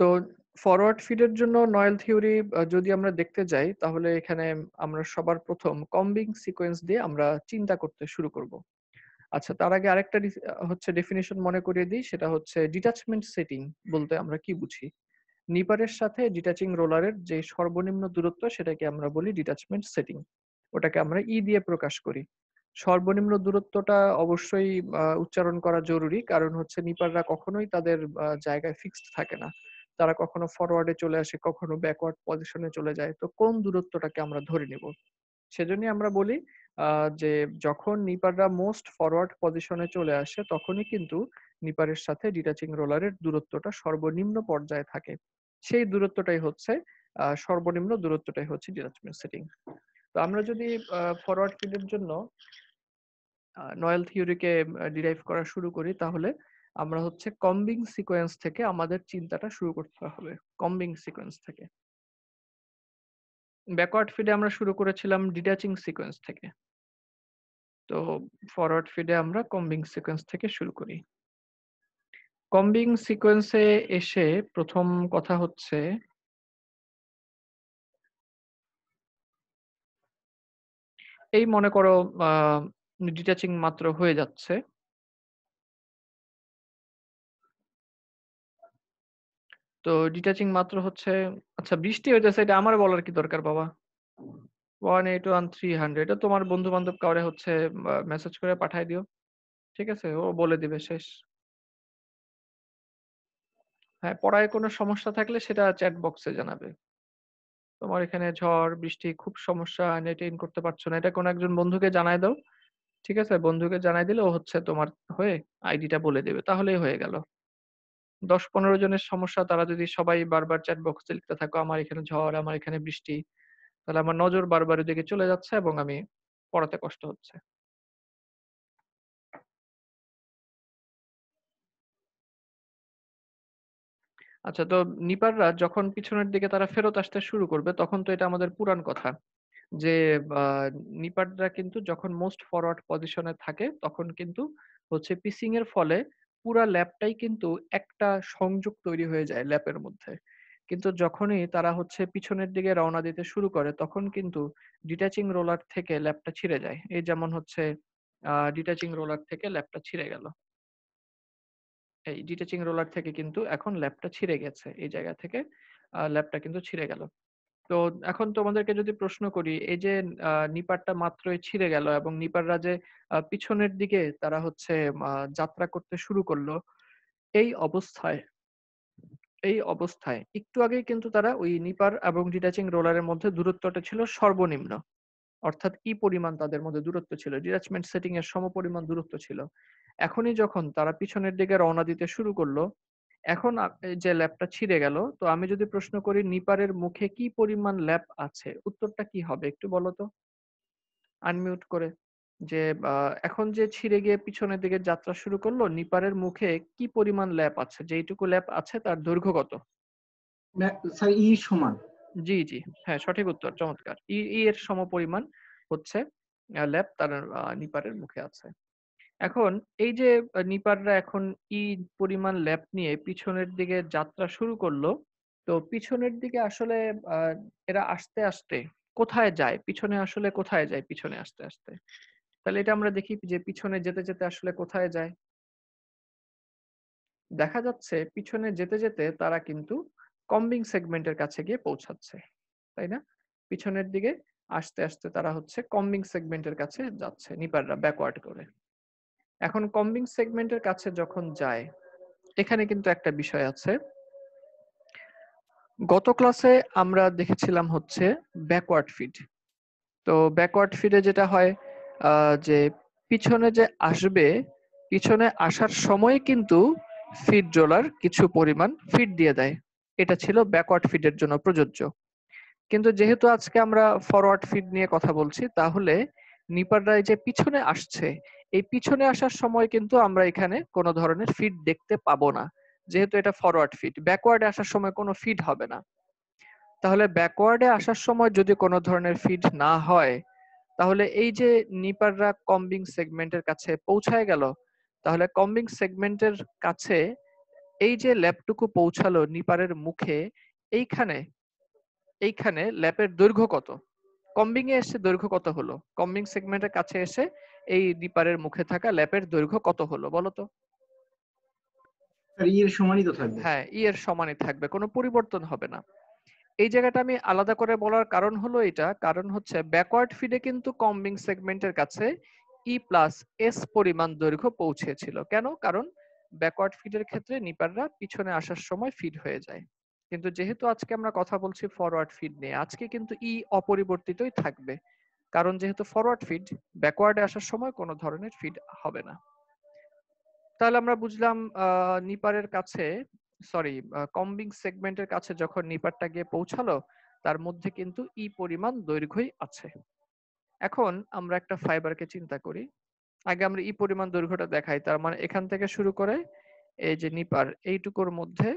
তো ফরওয়ার্ড ফিডের জন্য Noel theory যদি আমরা দেখতে যাই তাহলে এখানে আমরা সবার প্রথম কম্বিং সিকোয়েন্স দিয়ে আমরা চিন্তা করতে শুরু করব আচ্ছা তার আগে আরেকটা হচ্ছে ডেফিনিশন মনে করিয়ে দিই সেটা হচ্ছে ডিটাচমেন্ট সেটিং বলতে আমরা কি বুঝি নিপারের সাথে ডিটাচিং রোলারের যে সর্বনিম্ন দূরত্ব সেটাকে আমরা বলি ডিটাচমেন্ট সেটিং ওটাকে আমরা ই e দিয়ে প্রকাশ করি সর্বনিম্ন দূরত্বটা অবশ্যই উচ্চারণ করা জরুরি কারণ হচ্ছে নিপাররা কখনোই তাদের জায়গায় ফিক্সড থাকে না তারা কখনো ফরওয়ার্ডে চলে আসে কখনো ব্যাকওয়ার্ড পজিশনে চলে যায় তো কোন দূরত্বটাকে আমরা ধরে নিব সেজন্য আমরা বলি যে যখন নিপাররা মোস্ট ফরওয়ার্ড পজিশনে চলে আসে তখনই কিন্তু নিপারের সাথে ডিটাচিং রোলারের দূরত্বটা সর্বনিম্ন পর্যায়ে থাকে সেই দূরত্বটাই হচ্ছে সর্বনিম্ন দূরত্বটাই হচ্ছে ডিটাচমেন্ট সেটিং তো আমরা যদি ফরওয়ার্ড ফিডের জন্য নয়েল থিওরিকে ডিরাইভ করা শুরু করি তাহলে আমরা হচ্ছে কম্বিং সিকোয়েন্স থেকে আমাদের চিন্তাটা শুরু করতে হবে কম্বিং সিকোয়েন্স থেকে ব্যাকওয়ার্ড ফিডে আমরা শুরু করেছিলাম ডিটাচিং সিকোয়েন্স থেকে তো ফরওয়ার্ড ফিডে আমরা কম্বিং সিকোয়েন্স থেকে শুরু করি কম্বিং সিকোয়েন্সে এসে প্রথম কথা হচ্ছে এই মনে করো ডিটাচিং মাত্র হয়ে যাচ্ছে তো ডিটাচিং মাত্র হচ্ছে আচ্ছা বৃষ্টি হইতেছে এটা আমার বলার কি দরকার বাবা one eight one three hundred এটা তোমার বন্ধু বান্ধব কাউরে হচ্ছে মেসেজ করে পাঠাই দিও ঠিক আছে ও বলে দিবে শেষ হ্যাঁ পড়ায় কোনো সমস্যা থাকলে সেটা চ্যাট বক্সে জানাবে তোমার এখানে ঝড় বৃষ্টি খুব সমস্যা নেট করতে পারছো না এটা কোনো একজন বন্ধুকে জানাই দাও ঠিক আছে বন্ধুকে জানাই দিলে ও হচ্ছে তোমার হয়ে আইডিটা বলে দেবে তাহলেই হয়ে গেল দশ পনেরো জনের সমস্যা তারা যদি সবাই বারবার চ্যাট বক্সে লিখতে থাকো আমার এখানে ঝড় আমার এখানে বৃষ্টি তাহলে আমার নজর বারবার ওদিকে চলে যাচ্ছে এবং আমি পড়াতে কষ্ট হচ্ছে আচ্ছা তো নিপাররা যখন পিছনের দিকে তারা ফেরত আসতে শুরু করবে তখন তো এটা আমাদের পুরান কথা যে নিপাররা কিন্তু যখন মোস্ট ফরওয়ার্ড পজিশনে থাকে তখন কিন্তু হচ্ছে পিসিং এর ফলে পুরা ল্যাবটাই কিন্তু একটা সংযোগ তৈরি হয়ে যায় ল্যাপের মধ্যে কিন্তু যখনই তারা হচ্ছে পিছনের দিকে রওনা দিতে শুরু করে তখন কিন্তু ডিটাচিং রোলার থেকে ল্যাপটা ছিঁড়ে যায় এই যেমন হচ্ছে ডিটাচিং রোলার থেকে ল্যাপটা ছিঁড়ে গেল এই ডিটাচিং রোলার থেকে কিন্তু এখন ল্যাপটা ছিঁড়ে গেছে এই জায়গা থেকে ল্যাপটা কিন্তু ছিঁড়ে গেল তো এখন তোমাদেরকে যদি প্রশ্ন করি এই যে নিপারটা মাত্রই ছিঁড়ে গেল এবং নিপাররা যে পিছনের দিকে তারা হচ্ছে যাত্রা করতে শুরু করলো এই অবস্থায় এই অবস্থায় একটু আগেই কিন্তু তারা ওই নিপার এবং ডিটাচিং রোলারের মধ্যে দূরত্বটা ছিল সর্বনিম্ন অর্থাৎ কি পরিমাণ তাদের মধ্যে দূরত্ব ছিল ডিটাচমেন্ট সেটিং এর সম পরিমাণ দূরত্ব ছিল এখনই যখন তারা পিছনের দিকে রওনা দিতে শুরু করলো এখন যে ল্যাপটা ছিঁড়ে গেল তো আমি যদি প্রশ্ন করি নিপারের মুখে কি পরিমাণ ল্যাপ আছে উত্তরটা কি হবে একটু বলতো আনমিউট করে যে এখন যে ছিঁড়ে গিয়ে পিছনের দিকে যাত্রা শুরু করলো নিপারের মুখে কি পরিমাণ ল্যাপ আছে যেইটুকু ল্যাপ আছে তার দৈর্ঘ্য কত সমান জি জি হ্যাঁ সঠিক উত্তর চমৎকার ই এর সমপরিমাণ হচ্ছে ল্যাপ তার নিপারের মুখে আছে এখন এই যে নিপাররা এখন ই পরিমাণ ল্যাপ নিয়ে পিছনের দিকে যাত্রা শুরু করলো তো পিছনের দিকে আসলে আহ, এরা আস্তে আস্তে কোথায় যায় পিছনে আসলে কোথায় যায় পিছনে আস্তে আস্তে তাহলে এটা আমরা দেখি যে পিছনে যেতে যেতে আসলে কোথায় যায় দেখা যাচ্ছে পিছনে যেতে যেতে তারা কিন্তু কম্বিং সেগমেন্টের কাছে গিয়ে পৌঁছাচ্ছে তাই না পিছনের দিকে আস্তে আস্তে তারা হচ্ছে কম্বিং সেগমেন্টের কাছে যাচ্ছে নিপাররা ব্যাকওয়ার্ড করে এখন কম্বিং সেগমেন্টের কাছে যখন যায় এখানে কিন্তু একটা বিষয় আছে গত ক্লাসে আমরা দেখেছিলাম হচ্ছে ব্যাকওয়ার্ড ফিড তো ব্যাকওয়ার্ড ফিডে যেটা হয় যে পিছনে যে আসবে পিছনে আসার সময় কিন্তু ফিড জোলার কিছু পরিমাণ ফিড দিয়ে দেয় এটা ছিল ব্যাকওয়ার্ড ফিডের জন্য প্রযোজ্য কিন্তু যেহেতু আজকে আমরা ফরওয়ার্ড ফিড নিয়ে কথা বলছি তাহলে নিপাররা যে পিছনে আসছে এই পিছনে আসার সময় কিন্তু আমরা এখানে কোনো ধরনের ফিড দেখতে পাবো না যেহেতু এটা ফরওয়ার্ড ফিড ব্যাকওয়ার্ডে আসার সময় কোনো ফিড হবে না তাহলে ব্যাকওয়ার্ডে আসার সময় যদি কোনো ধরনের ফিড না হয় তাহলে এই যে নিপাররা কম্বিং সেগমেন্টের কাছে পৌঁছায় গেল তাহলে কম্বিং সেগমেন্টের কাছে এই যে ল্যাপটুকু পৌঁছালো নিপারের মুখে এইখানে এইখানে ল্যাপের দৈর্ঘ্য কত কম্বিং এ এসে দৈর্ঘ্য কত হলো কম্বিং সেগমেন্টের কাছে এসে এই ডিপারের মুখে থাকা ল্যাপের দৈর্ঘ্য কত হলো বলো তো ই e এর সমানই তো থাকবে হ্যাঁ ই e এর সমানই থাকবে কোনো পরিবর্তন হবে না এই জায়গাটা আমি আলাদা করে বলার কারণ হলো এটা কারণ হচ্ছে ব্যাকওয়ার্ড ফিডে কিন্তু কম্বিং সেগমেন্টের কাছে ই প্লাস এস পরিমাণ দৈর্ঘ্য পৌঁছেছিল কেন কারণ ব্যাকওয়ার্ড ফিডের ক্ষেত্রে নিপাররা পিছনে আসার সময় ফিড হয়ে যায় কিন্তু যেহেতু আজকে আমরা কথা বলছি ফরওয়ার্ড ফিড নিয়ে আজকে কিন্তু ই অপরিবর্তিতই থাকবে কারণ যেহেতু ফরওয়ার্ড ফিড ব্যাকওয়ার্ডে আসার সময় কোনো ধরনের ফিড হবে না তাহলে আমরা বুঝলাম নিপারের কাছে সরি কম্বিং সেগমেন্টের কাছে যখন নিপারটা গিয়ে পৌঁছালো তার মধ্যে কিন্তু ই পরিমাণ দৈর্ঘ্যই আছে এখন আমরা একটা ফাইবারকে চিন্তা করি আগে আমরা ই পরিমাণ দৈর্ঘ্যটা দেখাই তার মানে এখান থেকে শুরু করে এই যে নিপার এইটুকুর মধ্যে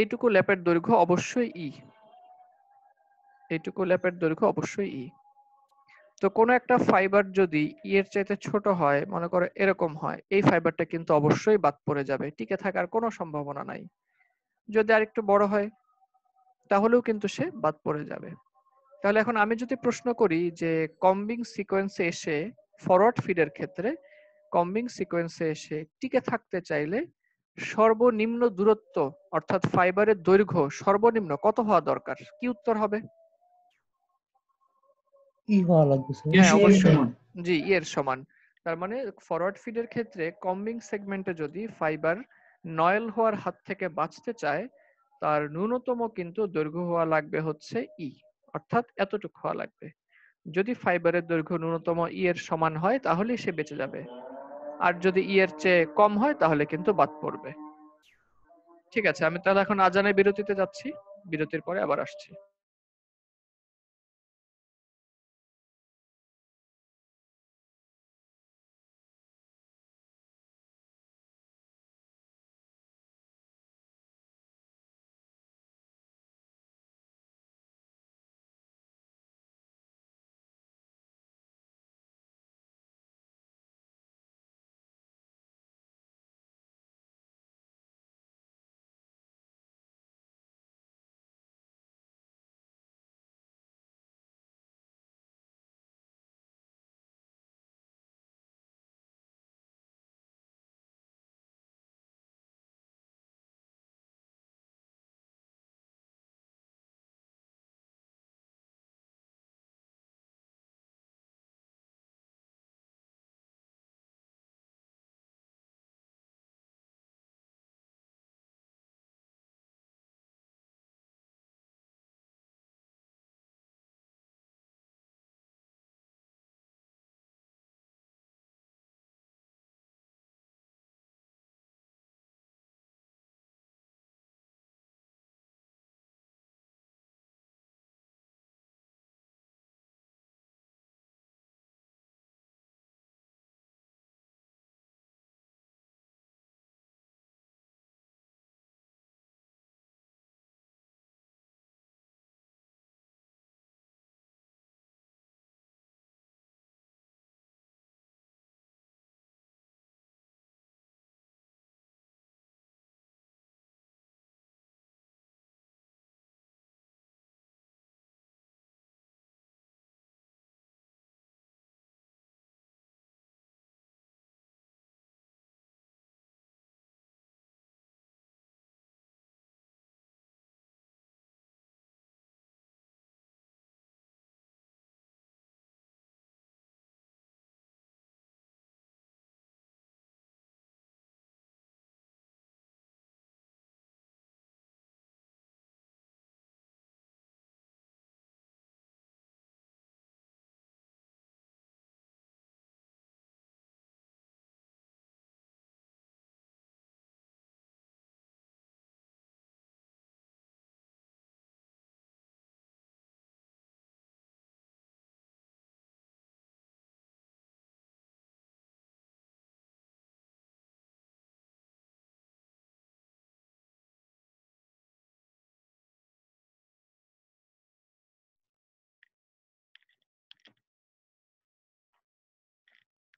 এইটুকু ল্যাপের দৈর্ঘ্য অবশ্যই ই e। এইটুকু ল্যাপের দৈর্ঘ্য অবশ্যই ই e। তো কোনো একটা ফাইবার যদি ই e এর চাইতে ছোট হয় মনে করো এরকম হয় এই ফাইবারটা কিন্তু অবশ্যই বাদ পড়ে যাবে টিকে থাকার কোনো সম্ভাবনা নাই যদি আর একটু বড় হয় তাহলেও কিন্তু সে বাদ পড়ে যাবে তাহলে এখন আমি যদি প্রশ্ন করি যে কম্বিং সিকোয়েন্সে এসে ফরওয়ার্ড ফিডের ক্ষেত্রে কম্বিং সিকোয়েন্সে এসে টিকে থাকতে চাইলে সর্বনিম্ন দূরত্ব অর্থাৎ ফাইবারের দৈর্ঘ্য সর্বনিম্ন কত হওয়া দরকার কি উত্তর হবে ই হওয়া লাগবে জি এর সমান তার মানে ফরওয়ার্ড ফিডের ক্ষেত্রে কম্বিং সেগমেন্টে যদি ফাইবার নয়েল হওয়ার হাত থেকে বাঁচতে চায় তার ন্যূনতম কিন্তু দৈর্ঘ্য হওয়া লাগবে হচ্ছে ই অর্থাৎ এতটুকু হওয়া লাগবে যদি ফাইবারের দৈর্ঘ্য ন্যূনতম ই এর সমান হয় তাহলেই সে বেঁচে যাবে আর যদি ই এর চেয়ে কম হয় তাহলে কিন্তু বাদ পড়বে ঠিক আছে আমি তাহলে এখন আজানের বিরতিতে যাচ্ছি বিরতির পরে আবার আসছি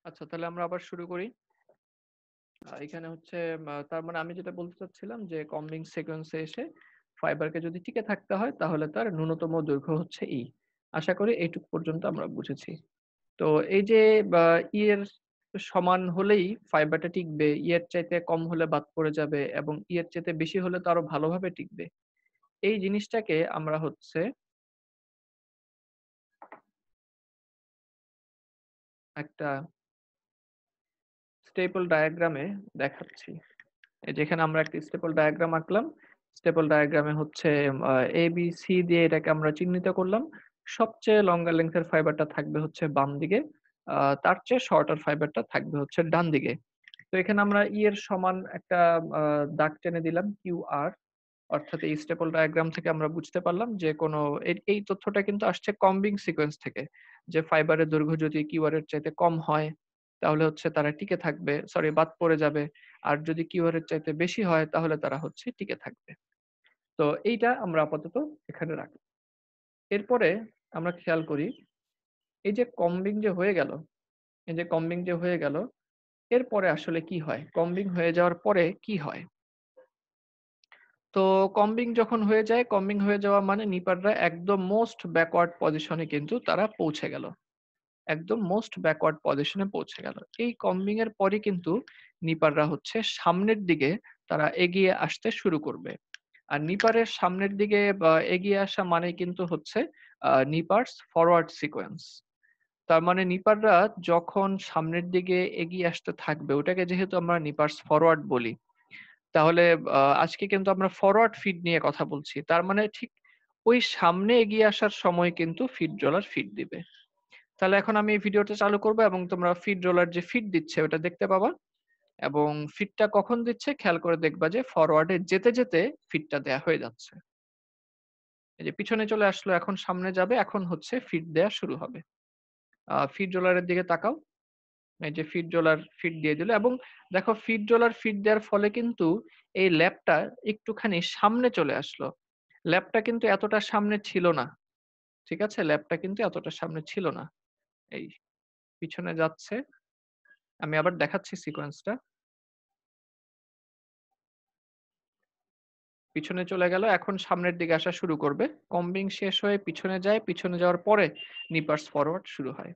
আচ্ছা তাহলে আমরা আবার শুরু করি আচ্ছা, আচ্ছা। এখানে হচ্ছে তার মানে আমি যেটা বলতে চাচ্ছিলাম যে কম্বিং সিকোয়েন্সে এসে ফাইবারকে যদি টিকে থাকতে হয় তাহলে তার ন্যূনতম দৈর্ঘ্য হচ্ছে ই e। আশা করি এইটুকু পর্যন্ত আমরা বুঝেছি তো এই যে ই e এর সমান হলেই ফাইবারটা টিকবে ই e এর চাইতে কম হলে বাদ পড়ে যাবে এবং ই এর চাইতে বেশি হলে তো আরো ভালোভাবে টিকবে এই জিনিসটাকে আমরা হচ্ছে একটা স্টেপল ডায়াগ্রামে দেখাচ্ছি যেখানে আমরা একটা স্টেপল ডায়াগ্রাম আঁকলাম স্টেপল ডায়াগ্রামে হচ্ছে এ বি সি দিয়ে এটাকে আমরা চিহ্নিত করলাম সবচেয়ে লঙ্গার লেন্থের ফাইবারটা থাকবে হচ্ছে বাম দিকে তার চেয়ে শর্টার ফাইবারটা থাকবে হচ্ছে ডান দিকে তো এখানে আমরা ই e এর সমান একটা দাগ টেনে দিলাম কিউ আর অর্থাৎ এই স্টেপল ডায়াগ্রাম থেকে আমরা বুঝতে পারলাম যে কোনো এই তথ্যটা কিন্তু আসছে কম্বিং সিকোয়েন্স থেকে যে ফাইবারের দৈর্ঘ্য যদি কিউআর এর চাইতে কম হয় তাহলে হচ্ছে তারা টিকে থাকবে সরি বাদ পড়ে যাবে আর যদি কিউআরের চাইতে বেশি হয় তাহলে তারা হচ্ছে টিকে থাকবে তো এইটা আমরা আপাতত এখানে রাখি এরপরে আমরা খেয়াল করি এই যে কম্বিং যে হয়ে গেল এই যে কম্বিং যে হয়ে গেল এরপরে আসলে কি হয় কম্বিং হয়ে যাওয়ার পরে কি হয় তো কম্বিং যখন হয়ে যায় কম্বিং হয়ে যাওয়া মানে নিপাররা একদম মোস্ট ব্যাকওয়ার্ড পজিশনে কিন্তু তারা পৌঁছে গেল একদম মোস্ট ব্যাকওয়ার্ড পজিশনে পৌঁছে গেল এই কম্বিং এর পরে কিন্তু নিপাররা হচ্ছে সামনের দিকে তারা এগিয়ে আসতে শুরু করবে আর নিপারের সামনের দিকে এগিয়ে আসা মানে কিন্তু হচ্ছে নিপার্স ফরওয়ার্ড সিকোয়েন্স তার মানে নিপাররা যখন সামনের দিকে এগিয়ে আসতে থাকবে ওটাকে যেহেতু আমরা নিপার্স ফরওয়ার্ড বলি তাহলে আজকে কিন্তু আমরা ফরওয়ার্ড ফিড নিয়ে কথা বলছি তার মানে ঠিক ওই সামনে এগিয়ে আসার সময় কিন্তু ফিড জলার ফিড দিবে তাহলে এখন আমি এই ভিডিওটা চালু করব এবং তোমরা ফিড রোলার যে ফিড দিচ্ছে ওটা দেখতে পাবা এবং ফিডটা কখন দিচ্ছে খেয়াল করে দেখবা যে ফরওয়ার্ডে যেতে যেতে ফিডটা দেয়া হয়ে যাচ্ছে এই যে পিছনে চলে আসলো এখন সামনে যাবে এখন হচ্ছে ফিড দেয়া শুরু হবে ফিড রোলারের দিকে তাকাও এই যে ফিড রোলার ফিড দিয়ে দিল এবং দেখো ফিড রোলার ফিড দেওয়ার ফলে কিন্তু এই ল্যাবটা একটুখানি সামনে চলে আসলো ল্যাবটা কিন্তু এতটা সামনে ছিল না ঠিক আছে ল্যাবটা কিন্তু এতটা সামনে ছিল না এই পিছনে যাচ্ছে আমি আবার দেখাচ্ছি সিকোয়েন্সটা পিছনে চলে গেল এখন সামনের দিকে আসা শুরু করবে কম্বিং শেষ হয়ে পিছনে যায় পিছনে যাওয়ার পরে নিপার্স ফরওয়ার্ড শুরু হয়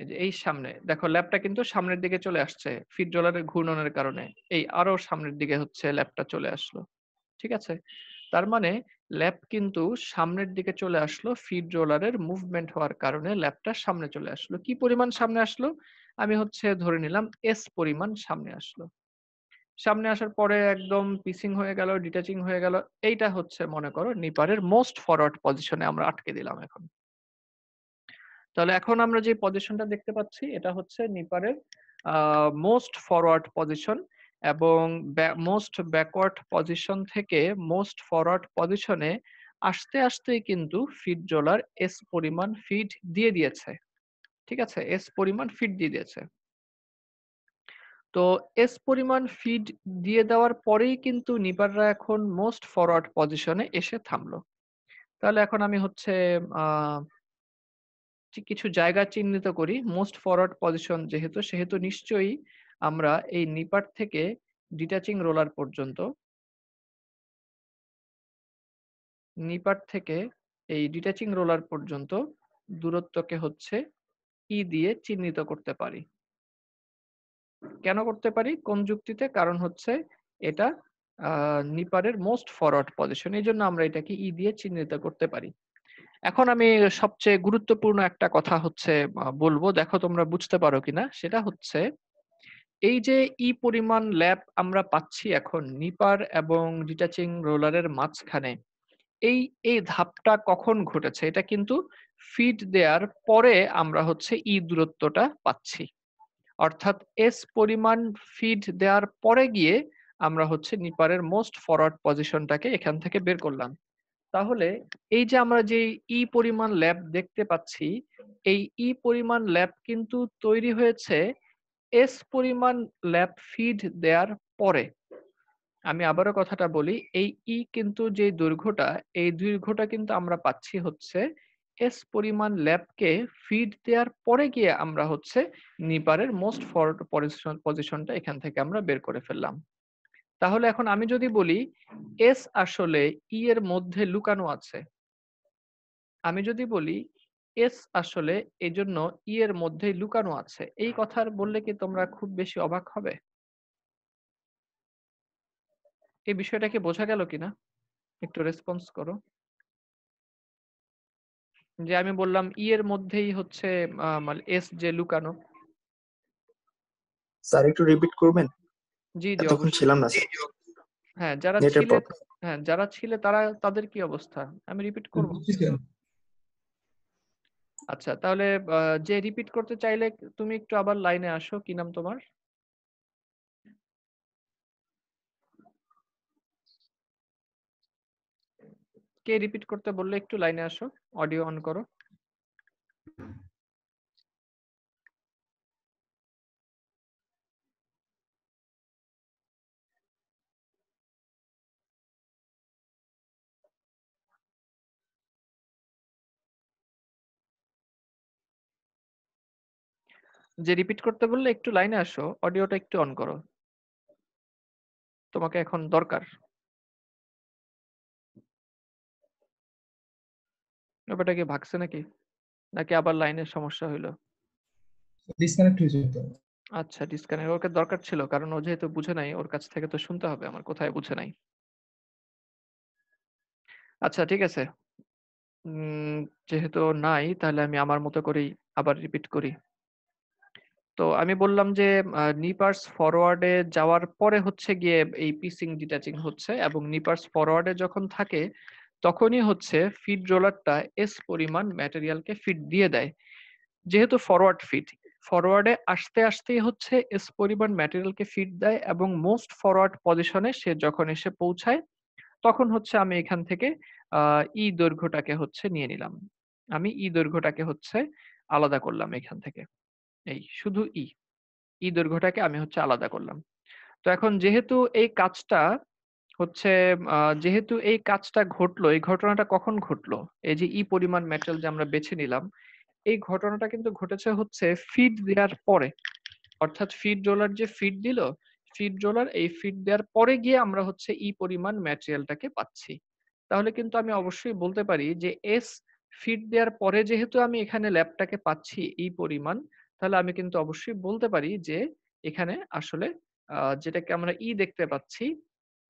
এই যে এই সামনে দেখো ল্যাপটা কিন্তু সামনের দিকে চলে আসছে ফিট ডলারের ঘূর্ণনের কারণে এই আরো সামনের দিকে হচ্ছে ল্যাপটা চলে আসলো ঠিক আছে তার মানে ল্যাপ কিন্তু সামনের দিকে চলে আসলো ফিড রোলারের মুভমেন্ট হওয়ার কারণে ল্যাপটা সামনে চলে আসলো কি পরিমাণ সামনে আসলো আমি হচ্ছে ধরে নিলাম এস পরিমাণ সামনে আসলো সামনে আসার পরে একদম পিসিং হয়ে গেল ডিটাচিং হয়ে গেল এইটা হচ্ছে মনে করো নিপারের মোস্ট ফরওয়ার্ড পজিশনে আমরা আটকে দিলাম এখন তাহলে এখন আমরা যে পজিশনটা দেখতে পাচ্ছি এটা হচ্ছে নিপারের মোস্ট ফরওয়ার্ড পজিশন এবং মোস্ট ব্যাকওয়ার্ড পজিশন থেকে মোস্ট ফরওয়ার্ড পজিশনে আসতে আসতেই কিন্তু ফিড জোলার এস পরিমাণ ফিড দিয়ে দিয়েছে ঠিক আছে এস পরিমাণ ফিড দিয়ে দিয়েছে তো এস পরিমাণ ফিড দিয়ে দেওয়ার পরেই কিন্তু নিপাররা এখন মোস্ট ফরওয়ার্ড পজিশনে এসে থামলো তাহলে এখন আমি হচ্ছে কিছু জায়গা চিহ্নিত করি মোস্ট ফরওয়ার্ড পজিশন যেহেতু সেহেতু নিশ্চয়ই আমরা এই নিপাট থেকে ডিটাচিং রোলার পর্যন্ত নিপাট থেকে এই ডিটাচিং রোলার পর্যন্ত দূরত্বকে হচ্ছে ই e দিয়ে চিহ্নিত করতে পারি কেন করতে পারি কোন যুক্তিতে কারণ হচ্ছে এটা নিপারের মোস্ট ফরওয়ার্ড পজিশন এই জন্য আমরা এটাকে ই e দিয়ে চিহ্নিত করতে পারি এখন আমি সবচেয়ে গুরুত্বপূর্ণ একটা কথা হচ্ছে বলবো দেখো তোমরা বুঝতে পারো কিনা সেটা হচ্ছে এই যে ই পরিমাণ ল্যাব আমরা পাচ্ছি এখন নিপার এবং ডিটাচিং রোলারের মাঝখানে এই এই ধাপটা কখন ঘটেছে এটা কিন্তু ফিট দেওয়ার পরে আমরা হচ্ছে ই দূরত্বটা পাচ্ছি অর্থাৎ এস পরিমাণ ফিড দেওয়ার পরে গিয়ে আমরা হচ্ছে নিপারের মোস্ট ফরওয়ার্ড পজিশনটাকে এখান থেকে বের করলাম তাহলে এই যে আমরা যে ই পরিমাণ ল্যাব দেখতে পাচ্ছি এই ই পরিমাণ ল্যাব কিন্তু তৈরি হয়েছে এস পরিমাণ ল্যাব ফিড দেওয়ার পরে আমি আবারও কথাটা বলি এই ই e কিন্তু যে দৈর্ঘ্যটা এই দৈর্ঘ্যটা কিন্তু আমরা পাচ্ছি হচ্ছে এস পরিমাণ ল্যাবকে ফিড দেওয়ার পরে গিয়ে আমরা হচ্ছে নিপারের মোস্ট ফরওয়ার্ড পজিশনটা এখান থেকে আমরা বের করে ফেললাম তাহলে এখন আমি যদি বলি এস আসলে ই e এর মধ্যে লুকানো আছে আমি যদি বলি এস আসলে এজন্য ই e এর মধ্যেই লুকানো আছে এই কথার বললে কি তোমরা খুব বেশি অবাক হবে এই বিষয়টাকে বোঝা গেল কিনা একটু রেসপন্স করো যে আমি বললাম ই e এর মধ্যেই হচ্ছে মানে এস যে লুকানো স্যার একটু রিপিট করবেন জি জি তখন ছিলাম না হ্যাঁ যারা ছিলে হ্যাঁ যারা ছিলে তারা তাদের কি অবস্থা আমি রিপিট করব আচ্ছা তাহলে যে রিপিট করতে চাইলে তুমি একটু আবার লাইনে আসো কি নাম তোমার কে রিপিট করতে বললে একটু লাইনে আসো অডিও অন করো যে রিপিট করতে বললে একটু লাইনে আসো অডিওটা একটু অন করো তোমাকে এখন দরকার ব্যাপারটা কি ভাগছে নাকি নাকি আবার লাইনের সমস্যা হইলো আচ্ছা ডিসকানেক্ট ওকে দরকার ছিল কারণ ও যেহেতু বুঝে নাই ওর কাছ থেকে তো শুনতে হবে আমার কোথায় বুঝে নাই আচ্ছা ঠিক আছে যেহেতু নাই তাহলে আমি আমার মতো করেই আবার রিপিট করি তো আমি বললাম যে নিপার্স ফরওয়ার্ডে যাওয়ার পরে হচ্ছে গিয়ে এই পিসিং ডিটাচিং হচ্ছে এবং নিপার্স ফরওয়ার্ডে যখন থাকে তখনই হচ্ছে ফিড রোলারটা এস পরিমাণ ম্যাটেরিয়ালকে ফিড দিয়ে দেয়। যেহেতু ফরওয়ার্ড ফিড, ফরওয়ার্ডে আসতে, আসতেই হচ্ছে এস পরিমাণ ম্যাটেরিয়ালকে ফিড দেয় এবং মোস্ট ফরওয়ার্ড পজিশনে সে যখন এসে পৌঁছায়, তখন হচ্ছে আমি এখান থেকে আহ ই e দৈর্ঘ্যটাকে হচ্ছে নিয়ে নিলাম। আমি ই e দৈর্ঘ্যটাকে হচ্ছে আলাদা করলাম এখান থেকে। এই শুধু ই ই দৈর্ঘ্যটাকে আমি হচ্ছে আলাদা করলাম তো এখন যেহেতু এই কাজটা হচ্ছে যেহেতু এই কাজটা ঘটলো এই ঘটনাটা কখন ঘটলো এই যে ই পরিমাণ মেটাল যে আমরা বেছে নিলাম এই ঘটনাটা কিন্তু ঘটেছে হচ্ছে ফিড দেওয়ার পরে অর্থাৎ ফিড ডলার যে ফিড দিল ফিড ডলার এই ফিড দেওয়ার পরে গিয়ে আমরা হচ্ছে ই পরিমাণ ম্যাটেরিয়ালটাকে পাচ্ছি তাহলে কিন্তু আমি অবশ্যই বলতে পারি যে এস ফিড দেওয়ার পরে যেহেতু আমি এখানে ল্যাবটাকে পাচ্ছি ই পরিমাণ তাহলে আমি কিন্তু অবশ্যই বলতে পারি যে এখানে আসলে যেটাকে আমরা ই দেখতে পাচ্ছি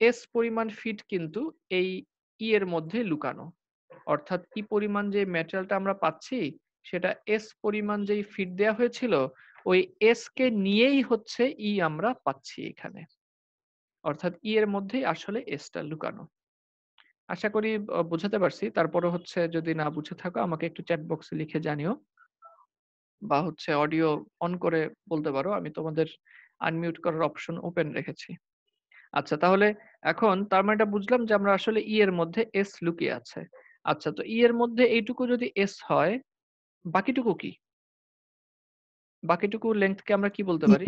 এস পরিমাণ ফিট কিন্তু এই ই e এর মধ্যে লুকানো অর্থাৎ ই e পরিমাণ যে ম্যাটেরিয়ালটা আমরা পাচ্ছি সেটা এস পরিমাণ যেই ফিট দেয়া হয়েছিল ওই এস কে নিয়েই হচ্ছে ই e আমরা পাচ্ছি এখানে অর্থাৎ ই এর মধ্যেই আসলে এসটা লুকানো আশা করি বোঝাতে পারছি তারপরে হচ্ছে যদি না বুঝে থাকো আমাকে একটু চ্যাট বক্সে লিখে জানিও বা হচ্ছে অডিও অন করে বলতে পারো আমি তোমাদের আনমিউট করার অপশন ওপেন রেখেছি আচ্ছা তাহলে এখন তার মানে এটা বুঝলাম যে আমরা আসলে ই e এর মধ্যে এস লুকিয়ে আছে আচ্ছা তো ই e এর মধ্যে এইটুকু যদি এস হয় বাকিটুকু কি বাকিটুকু লেন্থকে আমরা কি বলতে e পারি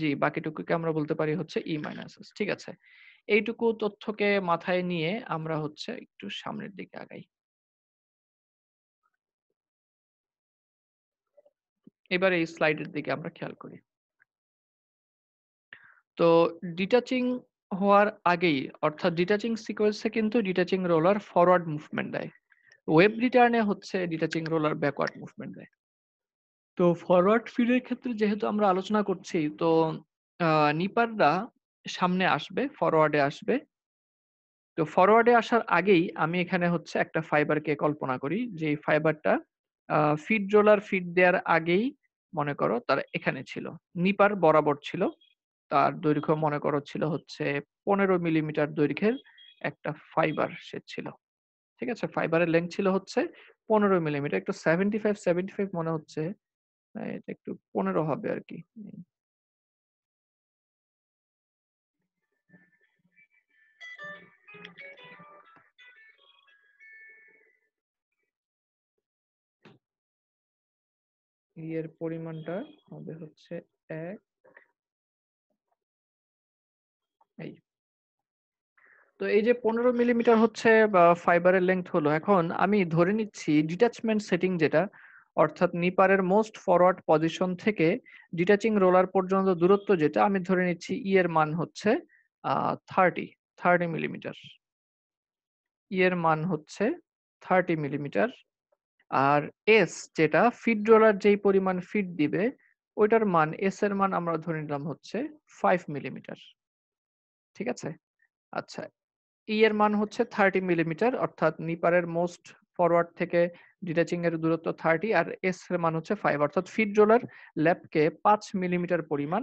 জি বাকিটুকুকে আমরা বলতে পারি হচ্ছে ই মাইনাস ঠিক আছে এইটুকু তথ্যকে মাথায় নিয়ে আমরা হচ্ছে একটু সামনের দিকে আগাই এবারে এই স্লাইডের দিকে আমরা খেয়াল করি তো ডিটাচিং হওয়ার আগেই অর্থাৎ ডিটাচিং সিকোয়েন্সে কিন্তু ডিটাচিং রোলার ফরওয়ার্ড মুভমেন্ট দেয় ওয়েব রিটার্নে হচ্ছে ডিটাচিং রোলার ব্যাকওয়ার্ড মুভমেন্ট দেয় তো ফরওয়ার্ড ফিডের ক্ষেত্রে যেহেতু আমরা আলোচনা করছি তো নিপাররা সামনে আসবে ফরওয়ার্ডে আসবে তো ফরওয়ার্ডে আসার আগেই আমি এখানে হচ্ছে একটা ফাইবারকে কল্পনা করি যে ফাইবারটা ফিড রোলার ফিড দেওয়ার আগেই মনে করো তার এখানে ছিল নিপার বরাবর ছিল তার দৈর্ঘ্য মনে করো ছিল হচ্ছে পনেরো মিলিমিটার দৈর্ঘ্যের একটা ফাইবার সে ছিল ঠিক আছে ফাইবারের লেন্থ ছিল হচ্ছে পনেরো মিলিমিটার একটু সেভেন্টি ফাইভ সেভেন্টি ফাইভ মনে হচ্ছে এটা একটু পনেরো হবে আর কি ইয়ের পরিমাণটা হবে হচ্ছে এক এই তো এই যে পনেরো মিলিমিটার হচ্ছে ফাইবারের লেন্থ হলো এখন আমি ধরে নিচ্ছি ডিটাচমেন্ট সেটিং যেটা অর্থাৎ নিপারের মোস্ট ফরওয়ার্ড পজিশন থেকে ডিটাচিং রোলার পর্যন্ত দূরত্ব যেটা আমি ধরে নিচ্ছি ই e এর মান হচ্ছে thirty thirty millimetre E e এর মান হচ্ছে থার্টি মিলিমিটার আর এস যেটা ফিট ডলার যেই পরিমাণ ফিট দিবে ওইটার মান এস এর মান আমরা ধরে নিলাম হচ্ছে ফাইভ মিলিমিটার ঠিক আছে আচ্ছা ই e এর মান হচ্ছে থার্টি মিলিমিটার অর্থাৎ নিপারের মোস্ট ফরওয়ার্ড থেকে ডিটাচিং এর দূরত্ব থার্টি আর এস এর মান হচ্ছে ফাইভ অর্থাৎ ফিট ডলার ল্যাবকে পাঁচ মিলিমিটার পরিমাণ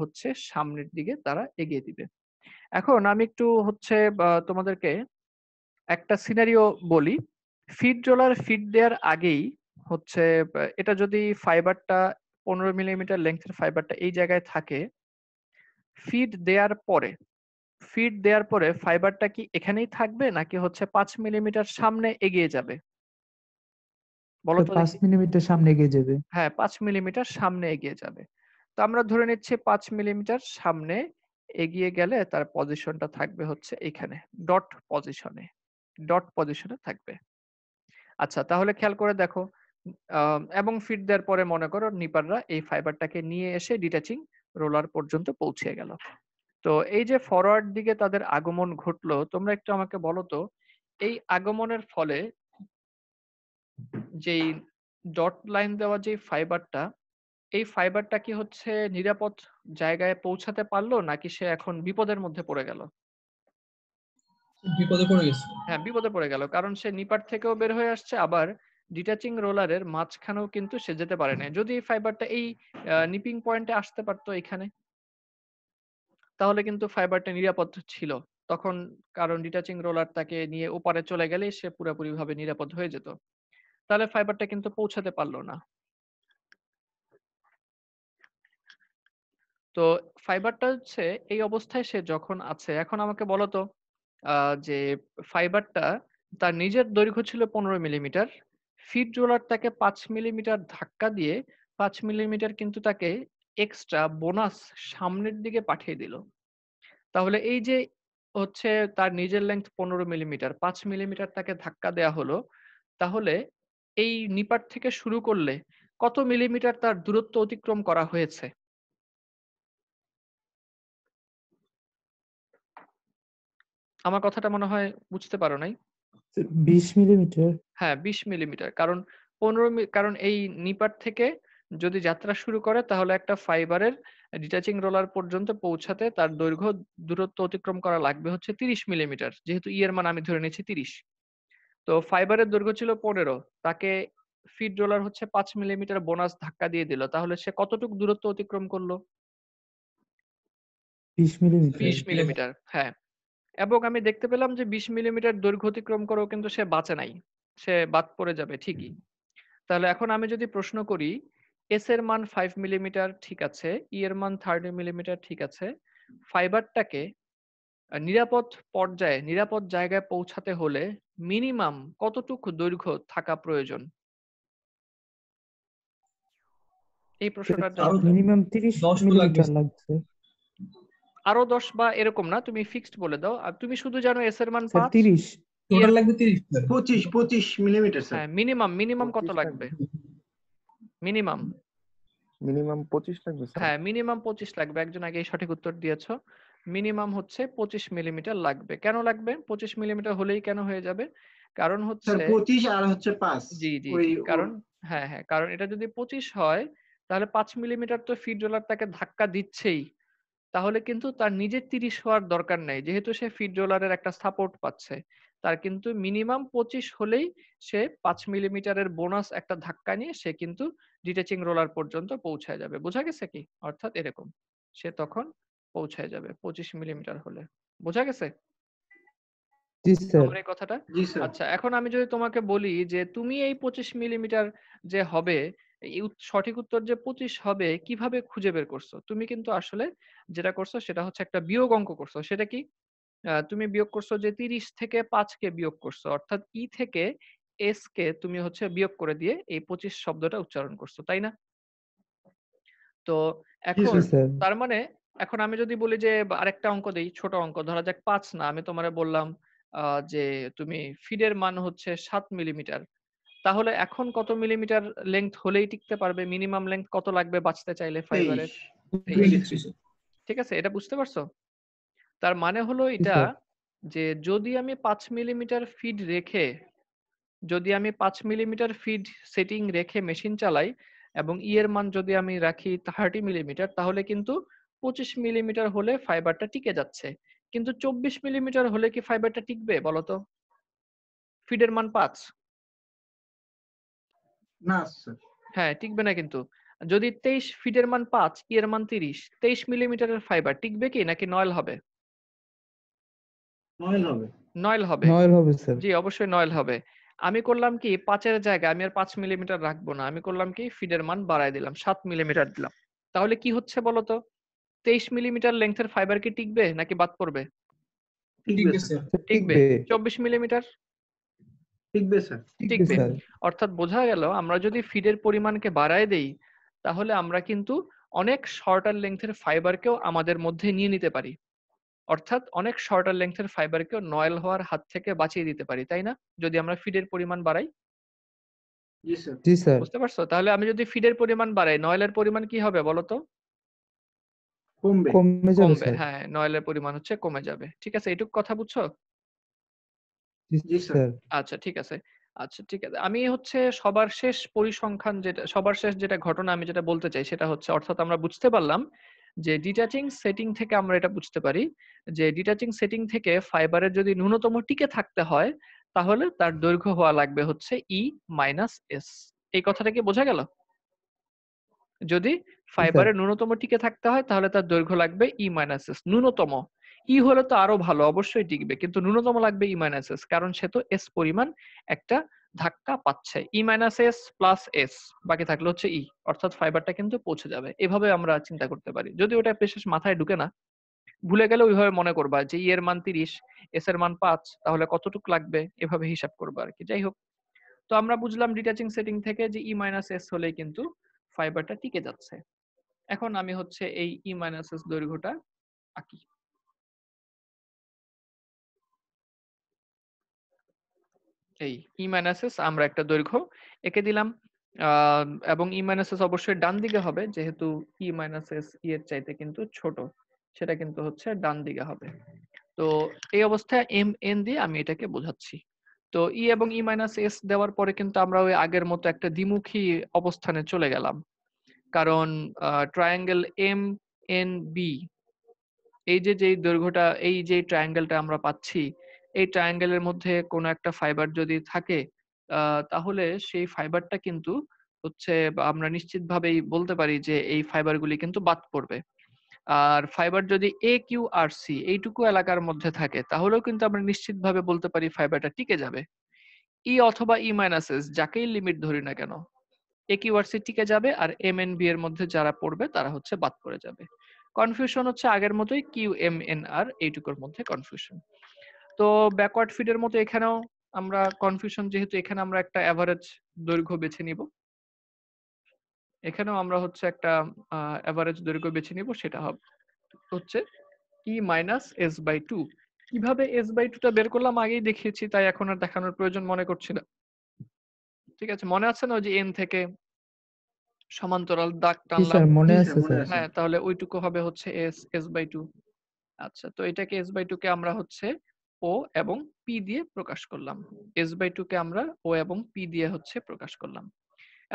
হচ্ছে সামনের দিকে তারা এগিয়ে দিবে এখন আমি একটু হচ্ছে তোমাদেরকে একটা সিনারিও বলি ফিড রোলার ফিড দেওয়ার আগেই হচ্ছে এটা যদি ফাইবারটা পনেরো মিলিমিটার লেন্থের ফাইবারটা এই জায়গায় থাকে ফিড দেওয়ার পরে ফিড দেওয়ার পরে ফাইবারটা কি এখানেই থাকবে নাকি হচ্ছে পাঁচ মিলিমিটার সামনে এগিয়ে যাবে বলো তো পাঁচ মিলিমিটার সামনে এগিয়ে যাবে হ্যাঁ পাঁচ মিলিমিটার সামনে এগিয়ে যাবে তো আমরা ধরে নিচ্ছি পাঁচ মিলিমিটার সামনে এগিয়ে গেলে তার পজিশনটা থাকবে হচ্ছে এখানে ডট পজিশনে ডট পজিশনে থাকবে আচ্ছা তাহলে খেয়াল করে দেখো এবং ফিট দেওয়ার পরে মনে করো নিপাররা এই ফাইবারটাকে নিয়ে এসে ডিটাচিং রোলার পর্যন্ত পৌঁছে গেল তো এই যে ফরওয়ার্ড দিকে তাদের আগমন ঘটলো তোমরা একটু আমাকে বলো তো এই আগমনের ফলে যেই ডট লাইন দেওয়া যে ফাইবারটা এই ফাইবারটা কি হচ্ছে নিরাপদ জায়গায় পৌঁছাতে পারলো নাকি সে এখন বিপদের মধ্যে পড়ে গেল বিপদে পড়ে গেছে হ্যাঁ বিপদে পড়ে গেল কারণ সে নিপার থেকেও বের হয়ে আসছে আবার ডিটাচিং রোলারের মাঝখানেও কিন্তু সে যেতে পারে না যদি ফাইবারটা এই নিপিং পয়েন্টে আসতে পারতো এখানে তাহলে কিন্তু ফাইবারটা নিরাপদ ছিল তখন কারণ ডিটাচিং রোলার তাকে নিয়ে ওপারে চলে গেলে সে পুরোপুরি ভাবে নিরাপদ হয়ে যেত তাহলে ফাইবারটা কিন্তু পৌঁছাতে পারলো না তো ফাইবারটা হচ্ছে এই অবস্থায় সে যখন আছে এখন আমাকে বলো তো যে ফাইবারটা তার নিজের দৈর্ঘ্য ছিল পনেরো মিলিমিটার ফিট রোলার তাকে পাঁচ মিলিমিটার ধাক্কা দিয়ে পাঁচ মিলিমিটার কিন্তু তাকে এক্সট্রা বোনাস সামনের দিকে পাঠিয়ে দিল তাহলে এই যে হচ্ছে তার নিজের লেন্থ পনেরো মিলিমিটার পাঁচ মিলিমিটার তাকে ধাক্কা দেয়া হলো তাহলে এই নিপাট থেকে শুরু করলে কত মিলিমিটার তার দূরত্ব অতিক্রম করা হয়েছে আমার কথাটা মনে হয় বুঝতে পারো নাই বিশ মিলিমিটার হ্যাঁ বিশ মিলিমিটার কারণ পনেরো কারণ এই নিপাট থেকে যদি যাত্রা শুরু করে তাহলে একটা ফাইবারের ডিটাচিং রোলার পর্যন্ত পৌঁছাতে তার দৈর্ঘ্য দূরত্ব অতিক্রম করা লাগবে হচ্ছে তিরিশ মিলিমিটার যেহেতু ইয়ের মান আমি ধরে নিয়েছি তিরিশ তো ফাইবারের দৈর্ঘ্য ছিল পনেরো তাকে ফিট রোলার হচ্ছে পাঁচ মিলিমিটার বোনাস ধাক্কা দিয়ে দিল তাহলে সে কতটুকু দূরত্ব অতিক্রম করলো বিশ মিলিমিটার হ্যাঁ এবং আমি দেখতে পেলাম যে বিশ মিলিমিটার দৈর্ঘ্য অতিক্রম করেও কিন্তু সে বাঁচে নাই সে বাদ পড়ে যাবে ঠিকই তাহলে এখন আমি যদি প্রশ্ন করি এস এর মান ফাইভ মিলিমিটার ঠিক আছে ই e এর মান থার্টি মিলিমিটার ঠিক আছে ফাইবারটাকে নিরাপদ পর্যায়ে নিরাপদ জায়গায় পৌঁছাতে হলে মিনিমাম কতটুকু দৈর্ঘ্য থাকা প্রয়োজন এই প্রশ্নটা মিনিমাম 30 মিলিমিটার লাগছে আরো দশ বা এরকম না তুমি ফিক্সড বলে দাও আর তুমি শুধু জানো এস এর মান পাঁচ তিরিশ পঁচিশ পঁচিশ মিলিমিটার হ্যাঁ মিনিমাম মিনিমাম কত লাগবে মিনিমাম মিনিমাম পঁচিশ লাগবে হ্যাঁ মিনিমাম পঁচিশ লাগবে একজন আগে সঠিক উত্তর দিয়েছ মিনিমাম হচ্ছে পঁচিশ মিলিমিটার লাগবে কেন লাগবে পঁচিশ মিলিমিটার হলেই কেন হয়ে যাবে কারণ হচ্ছে পঁচিশ আর হচ্ছে পাঁচ জি জি কারণ হ্যাঁ হ্যাঁ কারণ এটা যদি পঁচিশ হয় তাহলে পাঁচ মিলিমিটার তো ফিট ডলার তাকে ধাক্কা দিচ্ছেই তাহলে কিন্তু তার নিজের তিরিশ হওয়ার দরকার নাই যেহেতু সে ফিট ডলারের একটা সাপোর্ট পাচ্ছে তার কিন্তু মিনিমাম পঁচিশ হলেই সে পাঁচ মিলিমিটারের বোনাস একটা ধাক্কা নিয়ে সে কিন্তু ডিটেচিং রোলার পর্যন্ত পৌঁছায় যাবে বোঝা গেছে কি অর্থাৎ এরকম সে তখন পৌঁছায় যাবে পঁচিশ মিলিমিটার হলে বোঝা গেছে কথাটা আচ্ছা এখন আমি যদি তোমাকে বলি যে তুমি এই পঁচিশ মিলিমিটার যে হবে এই সঠিক উত্তর যে পঁচিশ হবে কিভাবে খুঁজে বের করছো তুমি কিন্তু আসলে যেটা করছো সেটা হচ্ছে একটা বিয়োগ অঙ্ক করছো সেটা কি তুমি বিয়োগ করছো যে তিরিশ থেকে পাঁচকে বিয়োগ করছো অর্থাৎ ই থেকে এস কে তুমি হচ্ছে বিয়োগ করে দিয়ে এই পঁচিশ শব্দটা উচ্চারণ করছো তাই না তো এখন তার মানে এখন আমি যদি বলি যে আরেকটা অঙ্ক দিই ছোট অঙ্ক ধরা যাক পাঁচ না আমি তোমারে বললাম যে তুমি ফিডের মান হচ্ছে সাত মিলিমিটার তাহলে এখন কত মিলিমিটার লেন্থ হলেই টিকতে পারবে মিনিমাম লেন্থ কত লাগবে বাঁচতে চাইলে ফাইবারের ঠিক আছে এটা বুঝতে পারছো তার মানে হলো এটা যে যদি আমি পাঁচ মিলিমিটার ফিড রেখে যদি আমি পাঁচ মিলিমিটার ফিড সেটিং রেখে মেশিন চালাই এবং ইয়ের মান যদি আমি রাখি থার্টি মিলিমিটার তাহলে কিন্তু পঁচিশ মিলিমিটার হলে ফাইবারটা টিকে যাচ্ছে কিন্তু চব্বিশ মিলিমিটার হলে কি ফাইবারটা টিকবে বলতো ফিডের মান পাঁচ হ্যাঁ টিকবে না কিন্তু যদি তেইশ ফিটের মান পাঁচ এর মান তিরিশ তেইশ মিলিমিটারের ফাইবার টিকবে কি নাকি নয়েল হবে নয়েল হবে নয়েল হবে নয়েল হবে স্যার জি অবশ্যই নয়েল হবে আমি করলাম কি পাঁচের জায়গায় আমি আর পাঁচ মিলিমিটার রাখবো না আমি করলাম কি ফিডের মান বাড়ায় দিলাম সাত মিলিমিটার দিলাম তাহলে কি হচ্ছে বলো তো তেইশ মিলিমিটার লেন্থের ফাইবার কি টিকবে নাকি বাদ পড়বে টিকবে চব্বিশ মিলিমিটার টিকবে স্যার টিকবে অর্থাৎ বোঝা গেল আমরা যদি ফিডের পরিমাণকে বাড়ায় দেই তাহলে আমরা কিন্তু অনেক শর্টার লেন্থের ফাইবারকেও আমাদের মধ্যে নিয়ে নিতে পারি অর্থাৎ অনেক শর্টার লেন্থের ফাইবারকেও নয়েল হওয়ার হাত থেকে বাঁচিয়ে দিতে পারি তাই না যদি আমরা ফিডের পরিমাণ বাড়াই জি স্যার বুঝতে পারছো তাহলে আমি যদি ফিডের পরিমাণ বাড়াই নয়েলের পরিমাণ কি হবে বলো তো কমবে কমবে হ্যাঁ নয়েলের পরিমাণ হচ্ছে কমে যাবে ঠিক আছে এটুক কথা বুঝছো আচ্ছা ঠিক আছে। আচ্ছা ঠিক আছে। আমি হচ্ছে সবার শেষ পরিসংখ্যান যেটা সবার শেষ যেটা ঘটনা আমি যেটা বলতে চাই সেটা হচ্ছে অর্থাৎ আমরা বুঝতে পারলাম যে ডিটাচিং সেটিং থেকে আমরা এটা বুঝতে পারি যে ডিটাচিং সেটিং থেকে ফাইবারের যদি ন্যূনতম টিকে থাকতে হয় তাহলে তার দৈর্ঘ্য হওয়া লাগবে হচ্ছে ই মাইনাস এস এই কথাটা কি বোঝা গেল? যদি ফাইবারের ন্যূনতম টিকে থাকতে হয় তাহলে তার দৈর্ঘ্য লাগবে ই মাইনাস এস ন্যূনতম ই হলে তো আরো ভালো অবশ্যই টিকবে কিন্তু ন্যূনতম লাগবে ই মাইনাস এস কারণ সে তো এস পরিমাণ একটা ধাক্কা পাচ্ছে E minus S plus S বাকি থাকলে হচ্ছে ই e, অর্থাৎ ফাইবারটা কিন্তু পৌঁছে যাবে এভাবে আমরা চিন্তা করতে পারি যদি ওটা বিশেষ মাথায় ঢুকে না ভুলে গেলে ওইভাবে মনে করবা যে ই e এর মান তিরিশ এস এর মান পাঁচ তাহলে কতটুক লাগবে এভাবে হিসাব করবো আর কি যাই হোক তো আমরা বুঝলাম ডিটাচিং সেটিং থেকে যে ই মাইনাস এস হলেই কিন্তু ফাইবারটা টিকে যাচ্ছে এখন আমি হচ্ছে এই ই মাইনাস এস দৈর্ঘ্যটা আঁকি এই ই e মাইনাসেস আমরা একটা দৈর্ঘ্য এঁকে দিলাম এবং ই e মাইনাসেস অবশ্যই ডান দিকে হবে যেহেতু ই মাইনাসেস ই এর চাইতে কিন্তু ছোট সেটা কিন্তু হচ্ছে ডান দিকে হবে তো এই অবস্থায় এম এন দিয়ে আমি এটাকে বোঝাচ্ছি তো ই e এবং ই মাইনাস এস দেওয়ার পরে কিন্তু আমরা ওই আগের মতো একটা দ্বিমুখী অবস্থানে চলে গেলাম কারণ ট্রায়াঙ্গেল এম এন বি এই যে যে দৈর্ঘ্যটা এই যে ট্রায়াঙ্গেলটা আমরা পাচ্ছি এই ট্রায়াঙ্গেলের মধ্যে কোনো একটা ফাইবার যদি থাকে তাহলে সেই ফাইবারটা কিন্তু হচ্ছে আমরা নিশ্চিতভাবেই বলতে পারি যে এই ফাইবারগুলি কিন্তু বাদ পড়বে আর ফাইবার যদি এ কিউ আর সি এইটুকু এলাকার মধ্যে থাকে তাহলেও কিন্তু আমরা নিশ্চিতভাবে বলতে পারি ফাইবারটা টিকে যাবে ই e অথবা ই মাইনাস এস যাকেই লিমিট ধরি না কেন এ কিউ আর সি টিকে যাবে আর এম এন বি এর মধ্যে যারা পড়বে তারা হচ্ছে বাদ পড়ে যাবে কনফিউশন হচ্ছে আগের মতোই কিউ এম এন আর এইটুকুর মধ্যে কনফিউশন তো ব্যাকওয়ার্ড ফিডের মতো এখানেও আমরা কনফিউশন যেহেতু এখানে আমরা একটা অ্যাভারেজ দৈর্ঘ্য বেছে নিব এখানেও আমরা হচ্ছে একটা অ্যাভারেজ দৈর্ঘ্য বেছে নিব সেটা হবে হচ্ছে কি মাইনাস এস বাই টু কিভাবে এস বাই টুটা বের করলাম আগেই দেখিয়েছি তাই এখন আর দেখানোর প্রয়োজন মনে করছি না ঠিক আছে মনে আছে না যে এন থেকে সমান্তরাল দাগ টানলাম মনে আছে হ্যাঁ তাহলে ওইটুকু হবে হচ্ছে এস এস বাই টু আচ্ছা তো এটাকে এস বাই টু কে আমরা হচ্ছে ও এবং পি দিয়ে প্রকাশ করলাম এস বাই টু কে আমরা ও এবং পি দিয়ে হচ্ছে প্রকাশ করলাম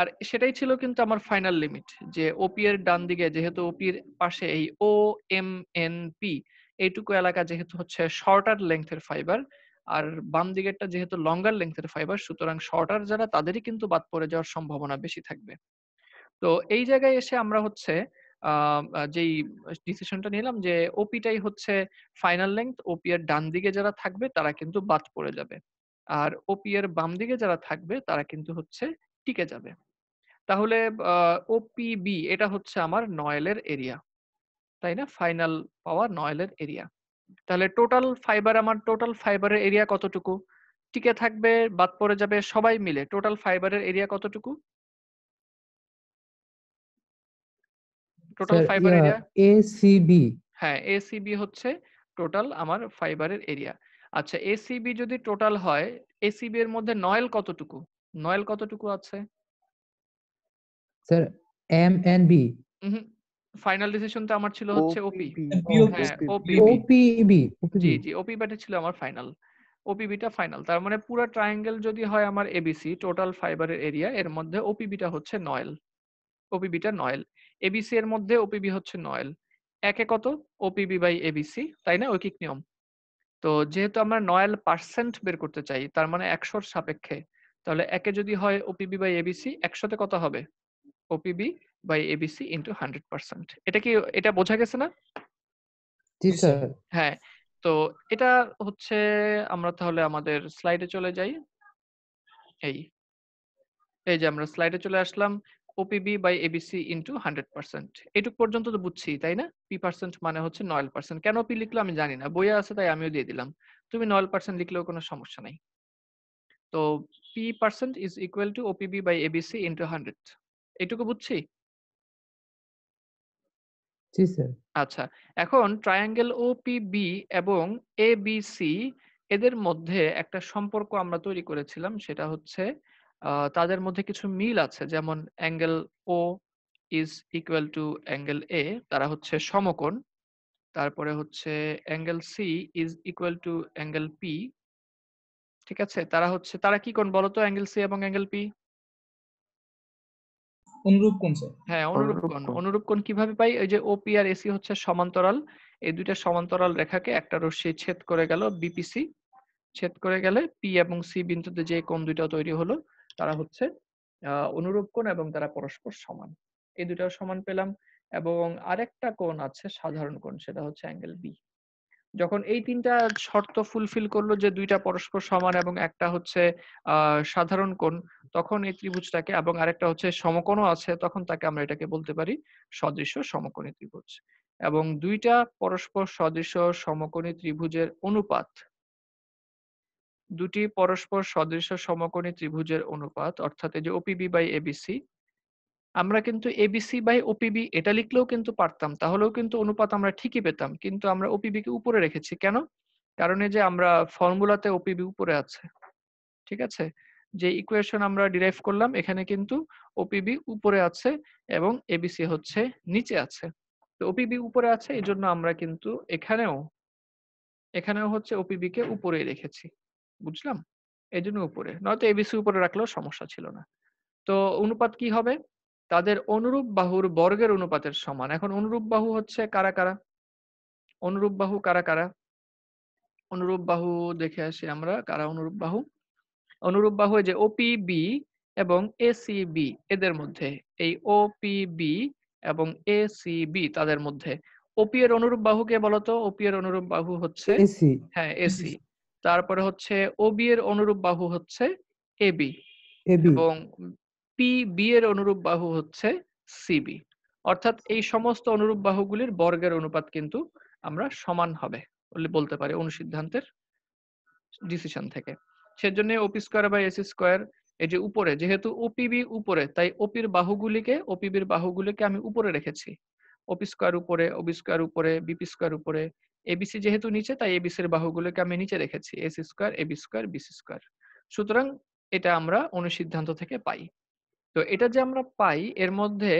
আর সেটাই ছিল কিন্তু আমার ফাইনাল লিমিট যে ওপি এর ডান দিকে যেহেতু এর পাশে এই ও এম এন পি এইটুকু এলাকা যেহেতু হচ্ছে শর্টার লেংথের ফাইবার আর বাম দিকেরটা যেহেতু লঙ্গার লেংথের ফাইবার সুতরাং শর্টার যারা তাদেরই কিন্তু বাদ পড়ে যাওয়ার সম্ভাবনা বেশি থাকবে তো এই জায়গায় এসে আমরা হচ্ছে যেই ডিসিশনটা নিলাম যে ওপিটাই হচ্ছে ফাইনাল লেন্থ ওপি এর ডান দিকে যারা থাকবে তারা কিন্তু বাদ পড়ে যাবে আর ওপি এর বাম দিকে যারা থাকবে তারা কিন্তু হচ্ছে টিকে যাবে তাহলে ওপিবি এটা হচ্ছে আমার নয়েলের এরিয়া তাই না ফাইনাল পাওয়া নয়েলের এরিয়া তাহলে টোটাল ফাইবার আমার টোটাল ফাইবারের এরিয়া কতটুকু টিকে থাকবে বাদ পড়ে যাবে সবাই মিলে টোটাল ফাইবারের এরিয়া কতটুকু টোটাল ফাইবার এরিয়া এসিবি হ্যাঁ এসিবি হচ্ছে টোটাল আমার ফাইবারের এরিয়া আচ্ছা এসিবি যদি টোটাল হয় এসিবি এর মধ্যে নয়েল কতটুকু নয়েল কতটুকু আছে sir M N B final তো আমার ছিল হচ্ছে ওপি ওপিবি হ্যাঁ, জি জি ওপি ব্যাটে ছিল আমার ফাইনাল ওপিবিটা ফাইনাল তার মানে পুরো ট্রায়াঙ্গেল যদি হয় আমার এবিসি টোটাল ফাইবারের এরিয়া এর মধ্যে ওপিবিটা হচ্ছে নয়েল ওপিবিটা নয়েল এবিসি এর মধ্যে ওপিবি হচ্ছে নয়েল একে কত ওপিবি বাই এবিসি তাই না ঐকিক নিয়ম তো যেহেতু আমরা নয়েল পার্সেন্ট বের করতে চাই তার মানে একশোর সাপেক্ষে তাহলে একে যদি হয় ওপিবি বাই এবিসি একশোতে কত হবে OPB by ABC into hundred percent এটা কি এটা বোঝা গেছে না হ্যাঁ তো এটা হচ্ছে আমরা তাহলে আমাদের স্লাইডে চলে যাই এই এই যে আমরা স্লাইডে চলে আসলাম OPB by ABC into hundred percent এটুক পর্যন্ত তো বুঝছি তাই না পি পার্সেন্ট মানে হচ্ছে নয়েল পার্সেন্ট কেন পি লিখলো আমি জানি না বইয়ে আছে তাই আমিও দিয়ে দিলাম তুমি নয়েল পার্সেন্ট লিখলেও কোনো সমস্যা নাই তো P percent is equal to OPB by ABC into hundred এটুকু বুঝছি জি স্যার আচ্ছা এখন ট্রায়াঙ্গেল ওপিবি এবং এবিসি এদের মধ্যে একটা সম্পর্ক আমরা তৈরি করেছিলাম সেটা হচ্ছে তাদের মধ্যে কিছু মিল আছে যেমন angle O is equal to angle A তারা হচ্ছে সমকোণ তারপরে হচ্ছে angle C is equal to angle P ঠিক আছে তারা হচ্ছে তারা কি কোণ বলতো অ্যাঙ্গেল সি এবং অ্যাঙ্গেল পি অনুরূপ কোণ হ্যাঁ অনুরূপ কোণ অনুরূপ কোণ কিভাবে পাই ওই যে ওপি আর এসি হচ্ছে সমান্তরাল এই দুইটা সমান্তরাল রেখাকে একটা রশ্মি ছেদ করে গেল বিপিসি ছেদ করে গেলে পি এবং সি বিন্দুতে যে কোণ দুইটা তৈরি হলো তারা হচ্ছে অনুরূপ কোণ এবং তারা পরস্পর সমান এই দুটাও সমান পেলাম এবং আরেকটা কোণ আছে সাধারণ কোণ সেটা হচ্ছে অ্যাঙ্গেল বি যখন এই তিনটা শর্ত ফুলফিল করলো যে দুইটা পরস্পর সমান এবং একটা হচ্ছে সাধারণ কোণ তখন এই ত্রিভুজটাকে এবং আরেকটা হচ্ছে সমকোণও আছে তখন তাকে আমরা এটাকে বলতে পারি সদৃশ্য সমকোণী ত্রিভুজ এবং দুইটা পরস্পর সদৃশ্য সমকোণী ত্রিভুজের অনুপাত দুটি পরস্পর সদৃশ সমকোণী ত্রিভুজের অনুপাত অর্থাৎ এই যে ওপিবি বাই এবিসি আমরা কিন্তু এবিসি বাই ওপিবি এটা লিখলেও কিন্তু পারতাম তাহলেও কিন্তু অনুপাত আমরা ঠিকই পেতাম কিন্তু আমরা ওপিবি কে উপরে রেখেছি কেন কারণ এই যে আমরা ফর্মুলাতে ওপিবি উপরে আছে ঠিক আছে যে ইকুয়েশন আমরা ডিরাইভ করলাম এখানে কিন্তু ওপিবি উপরে আছে এবং এবিসি হচ্ছে নিচে আছে তো ওপিবি উপরে আছে এই জন্য আমরা কিন্তু এখানেও এখানেও হচ্ছে ওপিবি কে উপরেই রেখেছি বুঝলাম এই জন্য উপরে নয়তো এবিসি উপরে রাখলেও সমস্যা ছিল না তো অনুপাত কি হবে তাদের অনুরূপ বাহুর বর্গের অনুপাতের সমান এখন অনুরূপ বাহু হচ্ছে কারা কারা অনুরূপ বাহু কারা কারা অনুরূপ বাহু দেখে আসি আমরা কারা অনুরূপ বাহু অনুরূপ বাহু যে ওপিবি এবং এসিবি এদের মধ্যে এই ওপিবি এবং এসিবি তাদের মধ্যে ওপি এর অনুরূপ বাহুকে বলতো ওপি এর অনুরূপ বাহু হচ্ছে হ্যাঁ এসি তারপরে হচ্ছে ওবি এর অনুরূপ বাহু হচ্ছে এবি এবং পি বি এর অনুরূপ বাহু হচ্ছে সিবি অর্থাৎ এই সমস্ত অনুরূপ বাহুগুলির বর্গের অনুপাত কিন্তু আমরা সমান হবে বলতে পারি অনুসিদ্ধান্তের ডিসিশন থেকে সেজন্য ওপি স্কোয়ার বা এসি স্কোয়ার এই যে উপরে যেহেতু ওপিবি উপরে তাই ওপির বাহুগুলিকে ওপিবির বাহুগুলিকে আমি উপরে রেখেছি ওপি স্কোয়ার উপরে ওবি স্কোয়ার উপরে বিপি স্কোয়ার উপরে এবিসি যেহেতু নিচে তাই এবিসি এর বাহুগুলোকে আমি নিচে রেখেছি S square AB square BC square সুতরাং এটা আমরা অনুসিদ্ধান্ত থেকে পাই তো এটা যে আমরা পাই এর মধ্যে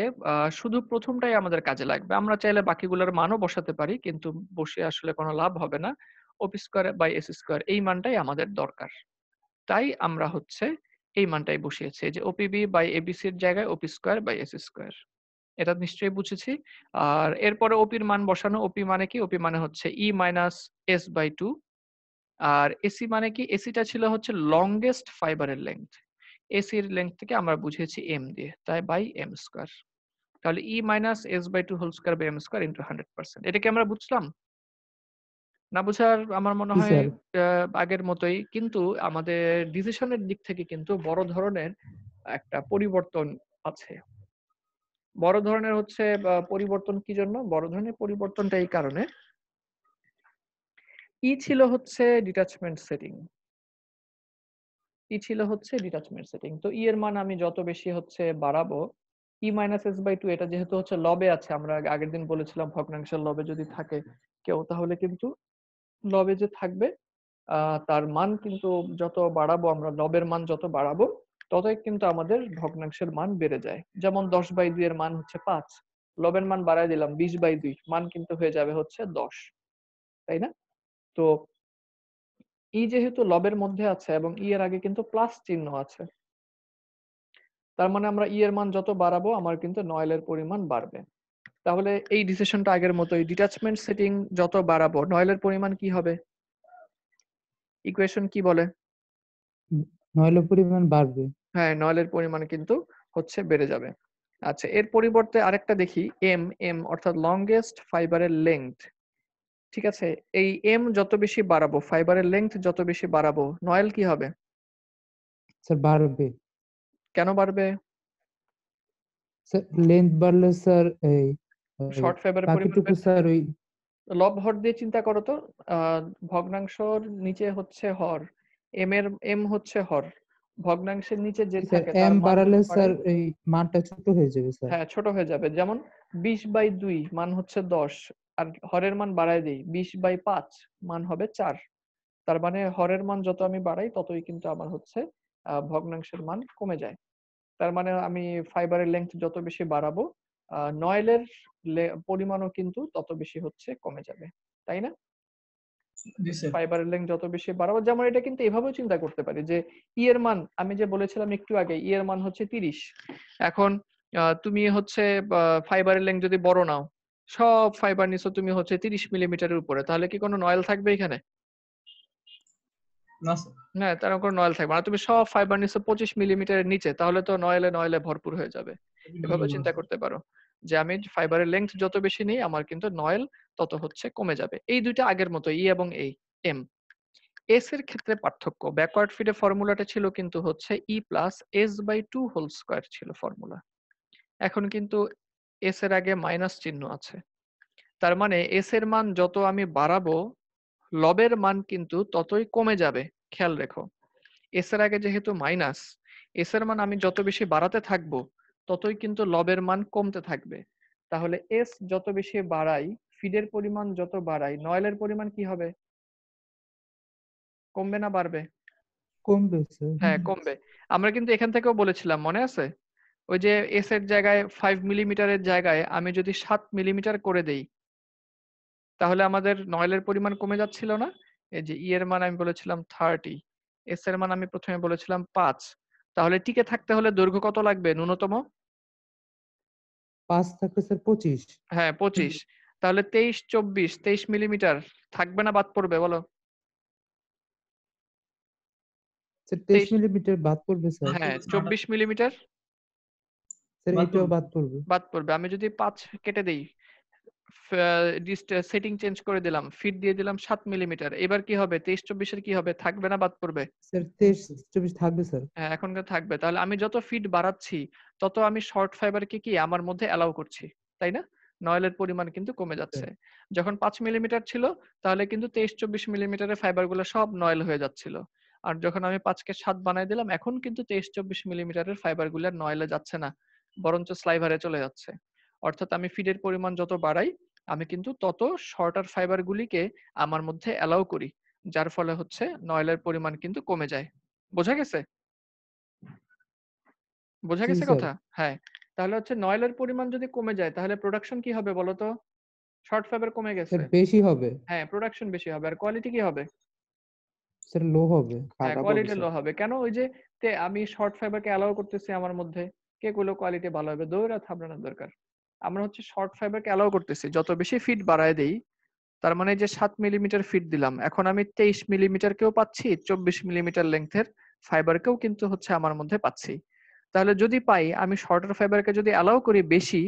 শুধু প্রথমটাই আমাদের কাজে লাগবে আমরা চাইলে বাকিগুলোর মানও বসাতে পারি কিন্তু বসে আসলে কোনো লাভ হবে না OP square by S square এই মানটাই আমাদের দরকার তাই আমরা হচ্ছে এই মানটাই বসিয়েছি যে ওপিবি বাই এবিসি এর জায়গায় OP square by S square এটা নিশ্চয়ই বুঝেছি আর এরপরে ওপির মান বসানো ওপি মানে কি ওপি মানে হচ্ছে E minus S by two আর এসি মানে কি এসিটা ছিল হচ্ছে লংগেস্ট ফাইবারের লেন্থ এসির লেন্থ থেকে আমরা বুঝেছি এম দিয়ে তাই বাই এম স্কোয়ার তাহলে E minus S by two whole square by M square into hundred percent এটাকে আমরা বুঝলাম না বুঝার আমার মনে হয় আগের মতোই কিন্তু আমাদের ডিসিশনের দিক থেকে কিন্তু বড় ধরনের একটা পরিবর্তন আছে বড় ধরনের হচ্ছে পরিবর্তন কি জন্য বড় ধরনের পরিবর্তনটা এই কারণে ই ছিল হচ্ছে ডিটাচমেন্ট সেটিং ই ছিল হচ্ছে ডিটাচমেন্ট সেটিং তো ই এর মান আমি যত বেশি হচ্ছে বাড়াবো E minus S by two এটা যেহেতু হচ্ছে লবে আছে আমরা আগের দিন বলেছিলাম ভগ্নাংশের লবে যদি থাকে কেউ তাহলে কিন্তু লবে যে থাকবে তার মান কিন্তু যত বাড়াবো আমরা লবের মান যত বাড়াবো ততই কিন্তু আমাদের ভগ্নাংশের মান বেড়ে যায় যেমন দশ বাই দুই এর মান হচ্ছে পাঁচ লবের মান বাড়ায় দিলাম বিশ বাই দুই মান কিন্তু হয়ে যাবে হচ্ছে দশ তাই না তো ই যেহেতু লবের মধ্যে আছে এবং ই এর আগে কিন্তু প্লাস চিহ্ন আছে তার মানে আমরা ই এর মান যত বাড়াবো আমার কিন্তু নয়েলের পরিমাণ বাড়বে তাহলে এই ডিসিশনটা আগের মতোই ডিটাচমেন্ট সেটিং যত বাড়াবো নয়েলের পরিমাণ কি হবে ইকুয়েশন কি বলে নয়েলের পরিমাণ বাড়বে হ্যাঁ নয়েলের পরিমাণ কিন্তু হচ্ছে বেড়ে যাবে আচ্ছা এর পরিবর্তে আরেকটা দেখি এম এম অর্থাৎ লংগেস্ট ফাইবারের লেংথ ঠিক আছে এই এম যত বেশি বাড়াবো ফাইবারের লেংথ যত বেশি বাড়াবো নয়েল কি হবে স্যার বাড়বে কেন বাড়বে স্যার লেন্থ বাড়লে স্যার এই শর্ট ফাইবারের পরিমাণ স্যার ওই লব হর দিয়ে চিন্তা করো তো ভগ্নাংশর নিচে হচ্ছে হর এম এর এম হচ্ছে হর ভগ্নাংশের নিচে যে থাকে এম বাড়ালে স্যার এই মানটা ছোট হয়ে যাবে স্যার হ্যাঁ ছোট হয়ে যাবে যেমন 20 বাই 2 মান হচ্ছে 10 আর হরের মান বাড়ায় দেই 20 বাই 5 মান হবে 4 তার মানে হরের মান যত আমি বাড়াই ততই কিন্তু আমার হচ্ছে ভগ্নাংশের মান কমে যায় তার মানে আমি ফাইবারের লেন্থ যত বেশি বাড়াবো নয়েলের পরিমাণও কিন্তু তত বেশি হচ্ছে কমে যাবে তাই না ফাইবারের লেন্থ যত বেশি বাড়াবো যেমন এটা কিন্তু এভাবেও চিন্তা করতে পারি যে ই এর মান আমি যে বলেছিলাম একটু আগে ই এর মান হচ্ছে তিরিশ এখন তুমি হচ্ছে ফাইবারের লেন্থ যদি বড় নাও সব ফাইবার নিছো তুমি হচ্ছে তিরিশ মিলিমিটারের উপরে তাহলে কি কোনো নয়েল থাকবে এখানে না তার কোনো নয়েল থাকবে না তুমি সব ফাইবার নিছো পঁচিশ মিলিমিটারের নিচে তাহলে তো নয়েলে নয়েলে ভরপুর হয়ে যাবে এভাবে চিন্তা করতে পারো যে আমি ফাইবারের লেন্থ যত বেশি নিই আমার কিন্তু নয়েল তত হচ্ছে কমে যাবে এই দুইটা আগের মতো ই e এবং এই এম এস এর ক্ষেত্রে পার্থক্য ব্যাকওয়ার্ড ফিডে ফর্মুলাটা ছিল কিন্তু হচ্ছে E plus S by two whole square ছিল ফর্মুলা এখন কিন্তু এস এর আগে মাইনাস চিহ্ন আছে তার মানে এস এর মান যত আমি বাড়াবো লবের মান কিন্তু ততই কমে যাবে খেয়াল রেখো এস এর আগে যেহেতু মাইনাস এস এর মান আমি যত বেশি বাড়াতে থাকবো ততই কিন্তু লবের মান কমতে থাকবে তাহলে এস যত বেশি বাড়াই ফিডের পরিমাণ যত বাড়াই নয়েলের পরিমাণ কি হবে কমবে না বাড়বে কমবে হ্যাঁ কমবে আমরা কিন্তু এখান থেকেও বলেছিলাম মনে আছে ওই যে এস এর জায়গায় ফাইভ মিলিমিটারের জায়গায় আমি যদি সাত মিলিমিটার করে দেই তাহলে আমাদের নয়েলের পরিমাণ কমে যাচ্ছিল না এই যে ই e এর মান আমি বলেছিলাম থার্টি এস এর মান আমি প্রথমে বলেছিলাম পাঁচ তাহলে টিকে থাকতে হলে দৈর্ঘ্য কত লাগবে ন্যূনতম পাঁচ থাকবে স্যার পঁচিশ হ্যাঁ পঁচিশ তাহলে তেইশ চব্বিশ তেইশ মিলিমিটার থাকবে না বাদ পড়বে বলো তেইশ মিলিমিটার বাদ পড়বে স্যার হ্যাঁ চব্বিশ মিলিমিটার বাদ পড়বে বাদ পড়বে আমি যদি পাঁচ কেটে দেই সেটিং চেঞ্জ করে দিলাম ফিট দিয়ে দিলাম সাত মিলিমিটার এবার কি হবে তেইশ চব্বিশের কি হবে থাকবে না বাদ পড়বে স্যার তেইশ চব্বিশ থাকবে স্যার হ্যাঁ এখনকার থাকবে তাহলে আমি যত ফিট বাড়াচ্ছি তত আমি শর্ট ফাইবার কে কি আমার মধ্যে অ্যালাউ করছি তাই না নয়েলের পরিমাণ কিন্তু কমে যাচ্ছে হ্যাঁ। যখন পাঁচ মিলিমিটার ছিল তাহলে কিন্তু তেইশ চব্বিশ মিলিমিটারের ফাইবারগুলো সব নয়েল হয়ে যাচ্ছিল আর যখন আমি কে সাত বানাই দিলাম এখন কিন্তু তেইশ চব্বিশ মিলিমিটারের ফাইবারগুলো নয়েলে যাচ্ছে না বরঞ্চ স্লাইভারে চলে যাচ্ছে অর্থাৎ আমি ফিডের পরিমাণ যত বাড়াই আমি কিন্তু তত শর্টার ফাইবারগুলিকে আমার মধ্যে অ্যালাউ করি যার ফলে হচ্ছে নয়লের পরিমাণ কিন্তু কমে যায় বোঝা গেছে বোঝা গেছে কথা হ্যাঁ তাহলে হচ্ছে নয়লের পরিমাণ যদি কমে যায় তাহলে প্রোডাকশন কি হবে বলো তো শর্ট ফাইবার কমে গেছে বেশি হবে হ্যাঁ প্রোডাকশন বেশি হবে আর কোয়ালিটি কি হবে স্যার লো হবে হ্যাঁ কোয়ালিটি লো হবে কেন ওই যে তে আমি শর্ট ফাইবারকে অ্যালাউ করতেছি আমার মধ্যে কে কোয়ালিটি ভালো হবে দৌড়া থাবড়ানোর দরকার আমরা হচ্ছে শর্ট ফাইবারকে অ্যালাউ করতেছি যত বেশি ফিট বাড়ায় দেই তার মানে যে সাত মিলিমিটার ফিট দিলাম এখন আমি তেইশ কেও পাচ্ছি চব্বিশ মিলিমিটার লেন্থের ফাইবারকেও কিন্তু হচ্ছে আমার মধ্যে পাচ্ছি তাহলে যদি পাই আমি শর্টার ফাইবারকে যদি অ্যালাউ করি বেশি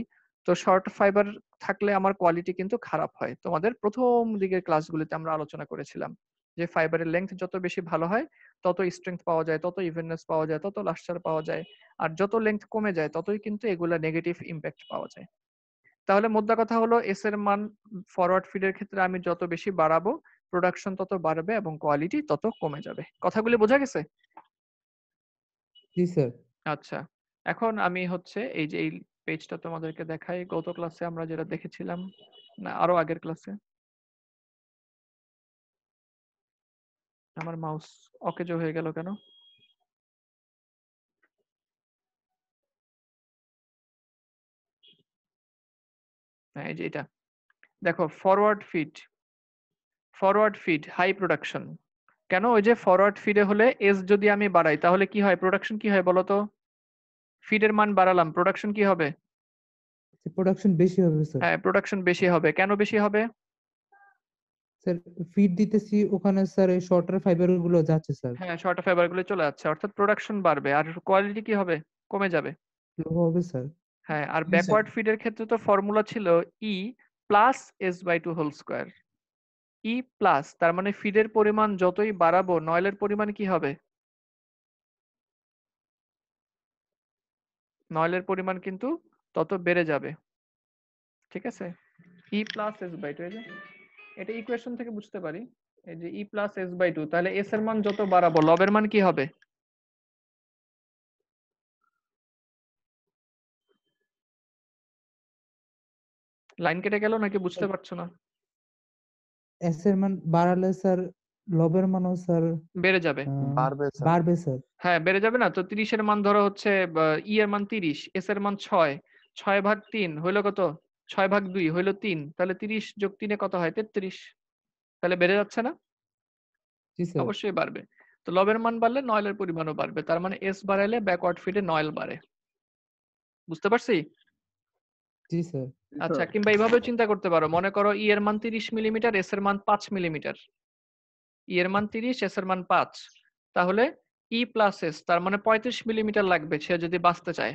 তো শর্ট ফাইবার থাকলে আমার কোয়ালিটি কিন্তু খারাপ হয় তোমাদের প্রথম দিকের ক্লাসগুলিতে আমরা আলোচনা করেছিলাম যে ফাইবারের লেন্থ যত বেশি ভালো হয় তত স্ট্রেংথ পাওয়া যায় তত ইভেননেস পাওয়া যায় তত লাস্টার পাওয়া যায় আর যত লেন্থ কমে যায় ততই কিন্তু এগুলা নেগেটিভ ইম্প্যাক্ট পাওয়া যায় তাহলে মোদ্দা কথা হলো এস এর মান ফরওয়ার্ড ফিডের ক্ষেত্রে আমি যত বেশি বাড়াবো প্রোডাকশন তত বাড়বে এবং কোয়ালিটি তত কমে যাবে কথাগুলি বোঝা গেছে জি স্যার আচ্ছা এখন আমি হচ্ছে এই যে এই পেজটা তোমাদেরকে দেখাই গত ক্লাসে আমরা যেটা দেখেছিলাম না আরো আগের ক্লাসে আমার মাউস অকেজো হয়ে গেল কেন হ্যাঁ, এটা দেখো forward feed forward feed high production কেন ওই যে ফরওয়ার্ড ফিডে হলে এস যদি আমি বাড়াই তাহলে কি হয় প্রোডাকশন কি হয় বলতো ফিডের মান বাড়ালাম প্রোডাকশন কি হবে প্রোডাকশন আচ্ছা, বেশি হবে স্যার হ্যাঁ প্রোডাকশন বেশি হবে কেন বেশি হবে স্যার ফিড দিতেছি ওখানে স্যার এই শর্টার ফাইবার গুলো যাচ্ছে স্যার হ্যাঁ শর্টার ফাইবার গুলো চলে যাচ্ছে অর্থাৎ প্রোডাকশন বাড়বে আর কোয়ালিটি কি হবে কমে যাবে লো হবে স্যার হ্যাঁ আর ব্যাকওয়ার্ড ফিডের ক্ষেত্রে তো ফর্মুলা ছিল E plus S by two whole square E plus তার মানে ফিডের পরিমাণ যতই বাড়াবো নয়েলের পরিমাণ কি হবে নয়েলের পরিমাণ কিন্তু তত বেড়ে যাবে ঠিক আছে E plus S by two এটা ইকুয়েশন থেকে বুঝতে পারি এই যে E plus S by two তাহলে এস এর মান যত বাড়াবো লবের মান কি হবে লাইন কেটে গেল নাকি বুঝতে পারছো না এস এর মান বাড়ালে স্যার লবের মানও স্যার বেড়ে যাবে বাড়বে স্যার বাড়বে স্যার হ্যাঁ বেড়ে যাবে না তো তিরিশ এর মান ধরো হচ্ছে ই e এর মান তিরিশ এস এর মান ছয় ছয় ভাগ তিন হইলো কত ছয় ভাগ দুই হইলো তিন তাহলে তিরিশ যোগ তিনে কত হয় তেত্রিশ তাহলে বেড়ে যাচ্ছে না অবশ্যই বাড়বে তো লবের মান বাড়লে নয়েলের পরিমাণও বাড়বে তার মানে এস বাড়াইলে ব্যাকওয়ার্ড ফিডে নয়েল বাড়ে বুঝতে পারছি আচ্ছা কিংবা এইভাবে চিন্তা করতে পারো মনে করো ইয়ের e মান তিরিশ মিলিমিটার এস এর মান পাঁচ মিলিমিটার ইয়ের e মান তিরিশ এস এর মান পাঁচ তাহলে ই প্লাস এস তার মানে পঁয়ত্রিশ মিলিমিটার লাগবে সে যদি বাঁচতে চায়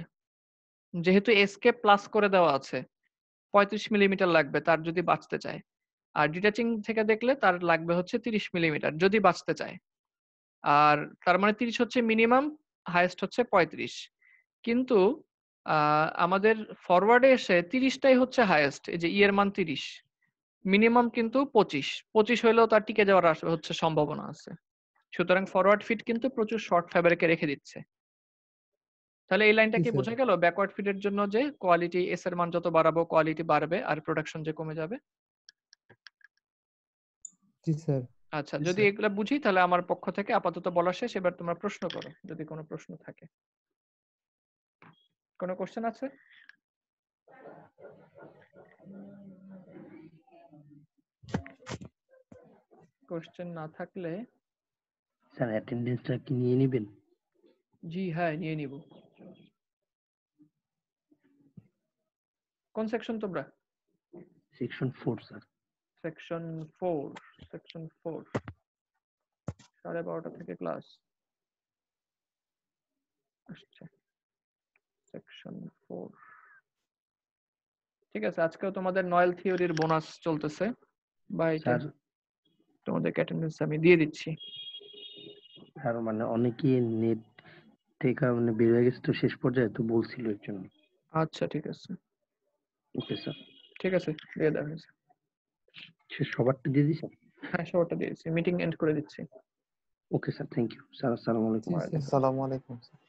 যেহেতু এস কে প্লাস করে দেওয়া আছে পঁয়ত্রিশ মিলিমিটার লাগবে তার যদি বাঁচতে চায় আর ডিটাচিং থেকে দেখলে তার লাগবে হচ্ছে তিরিশ মিলিমিটার যদি বাঁচতে চায় আর তার মানে তিরিশ হচ্ছে মিনিমাম হাইয়েস্ট হচ্ছে পঁয়ত্রিশ কিন্তু আমাদের ফরওয়ার্ডে এসে তিরিশটাই হচ্ছে হায়েস্ট এই যে ইয়ের মান তিরিশ মিনিমাম কিন্তু পঁচিশ পঁচিশ হইলেও তার টিকে যাওয়ার হচ্ছে সম্ভাবনা আছে সুতরাং ফরওয়ার্ড ফিট কিন্তু প্রচুর শর্ট ফেভারিকে রেখে দিচ্ছে তাহলে এই লাইনটা কি বোঝা গেল ব্যাকওয়ার্ড ফিটের জন্য যে কোয়ালিটি এস এর মান যত বাড়াবো কোয়ালিটি বাড়বে আর প্রোডাকশন যে কমে যাবে জি স্যার আচ্ছা যদি এগুলা বুঝি তাহলে আমার পক্ষ থেকে আপাতত বলা শেষ এবার তোমরা প্রশ্ন করো যদি কোনো প্রশ্ন থাকে কোনো কোশ্চেন আছে কোশ্চেন না থাকলে স্যার অ্যাটেন্ডেন্সটা কি নিয়ে নেবেন জি হ্যাঁ নিয়ে নিব কোন সেকশন তোমরা সেকশন 4 স্যার সেকশন 4 সেকশন 4 সাড়ে বারোটা থেকে ক্লাস আচ্ছা সেকশন ফোর ঠিক আছে আজকেও তোমাদের নয়েল থিওরির বোনাস চলতেছে বাই এটা তোমাদের অ্যাটেন্ডেন্স আমি দিয়ে দিচ্ছি স্যার মানে অনেকেই নেট থেকে মানে বের হয়ে গেছে তো শেষ পর্যায়ে তো বলছিল এর জন্য আচ্ছা ঠিক আছে ওকে স্যার ঠিক আছে দিয়ে দাও হয়েছে সবারটা দিয়ে দিছি হ্যাঁ সবারটা দিয়েছি মিটিং এন্ড করে দিচ্ছি okay sir thank you sir আসসালামু আলাইকুম আসসালামু আলাইকুম স্যার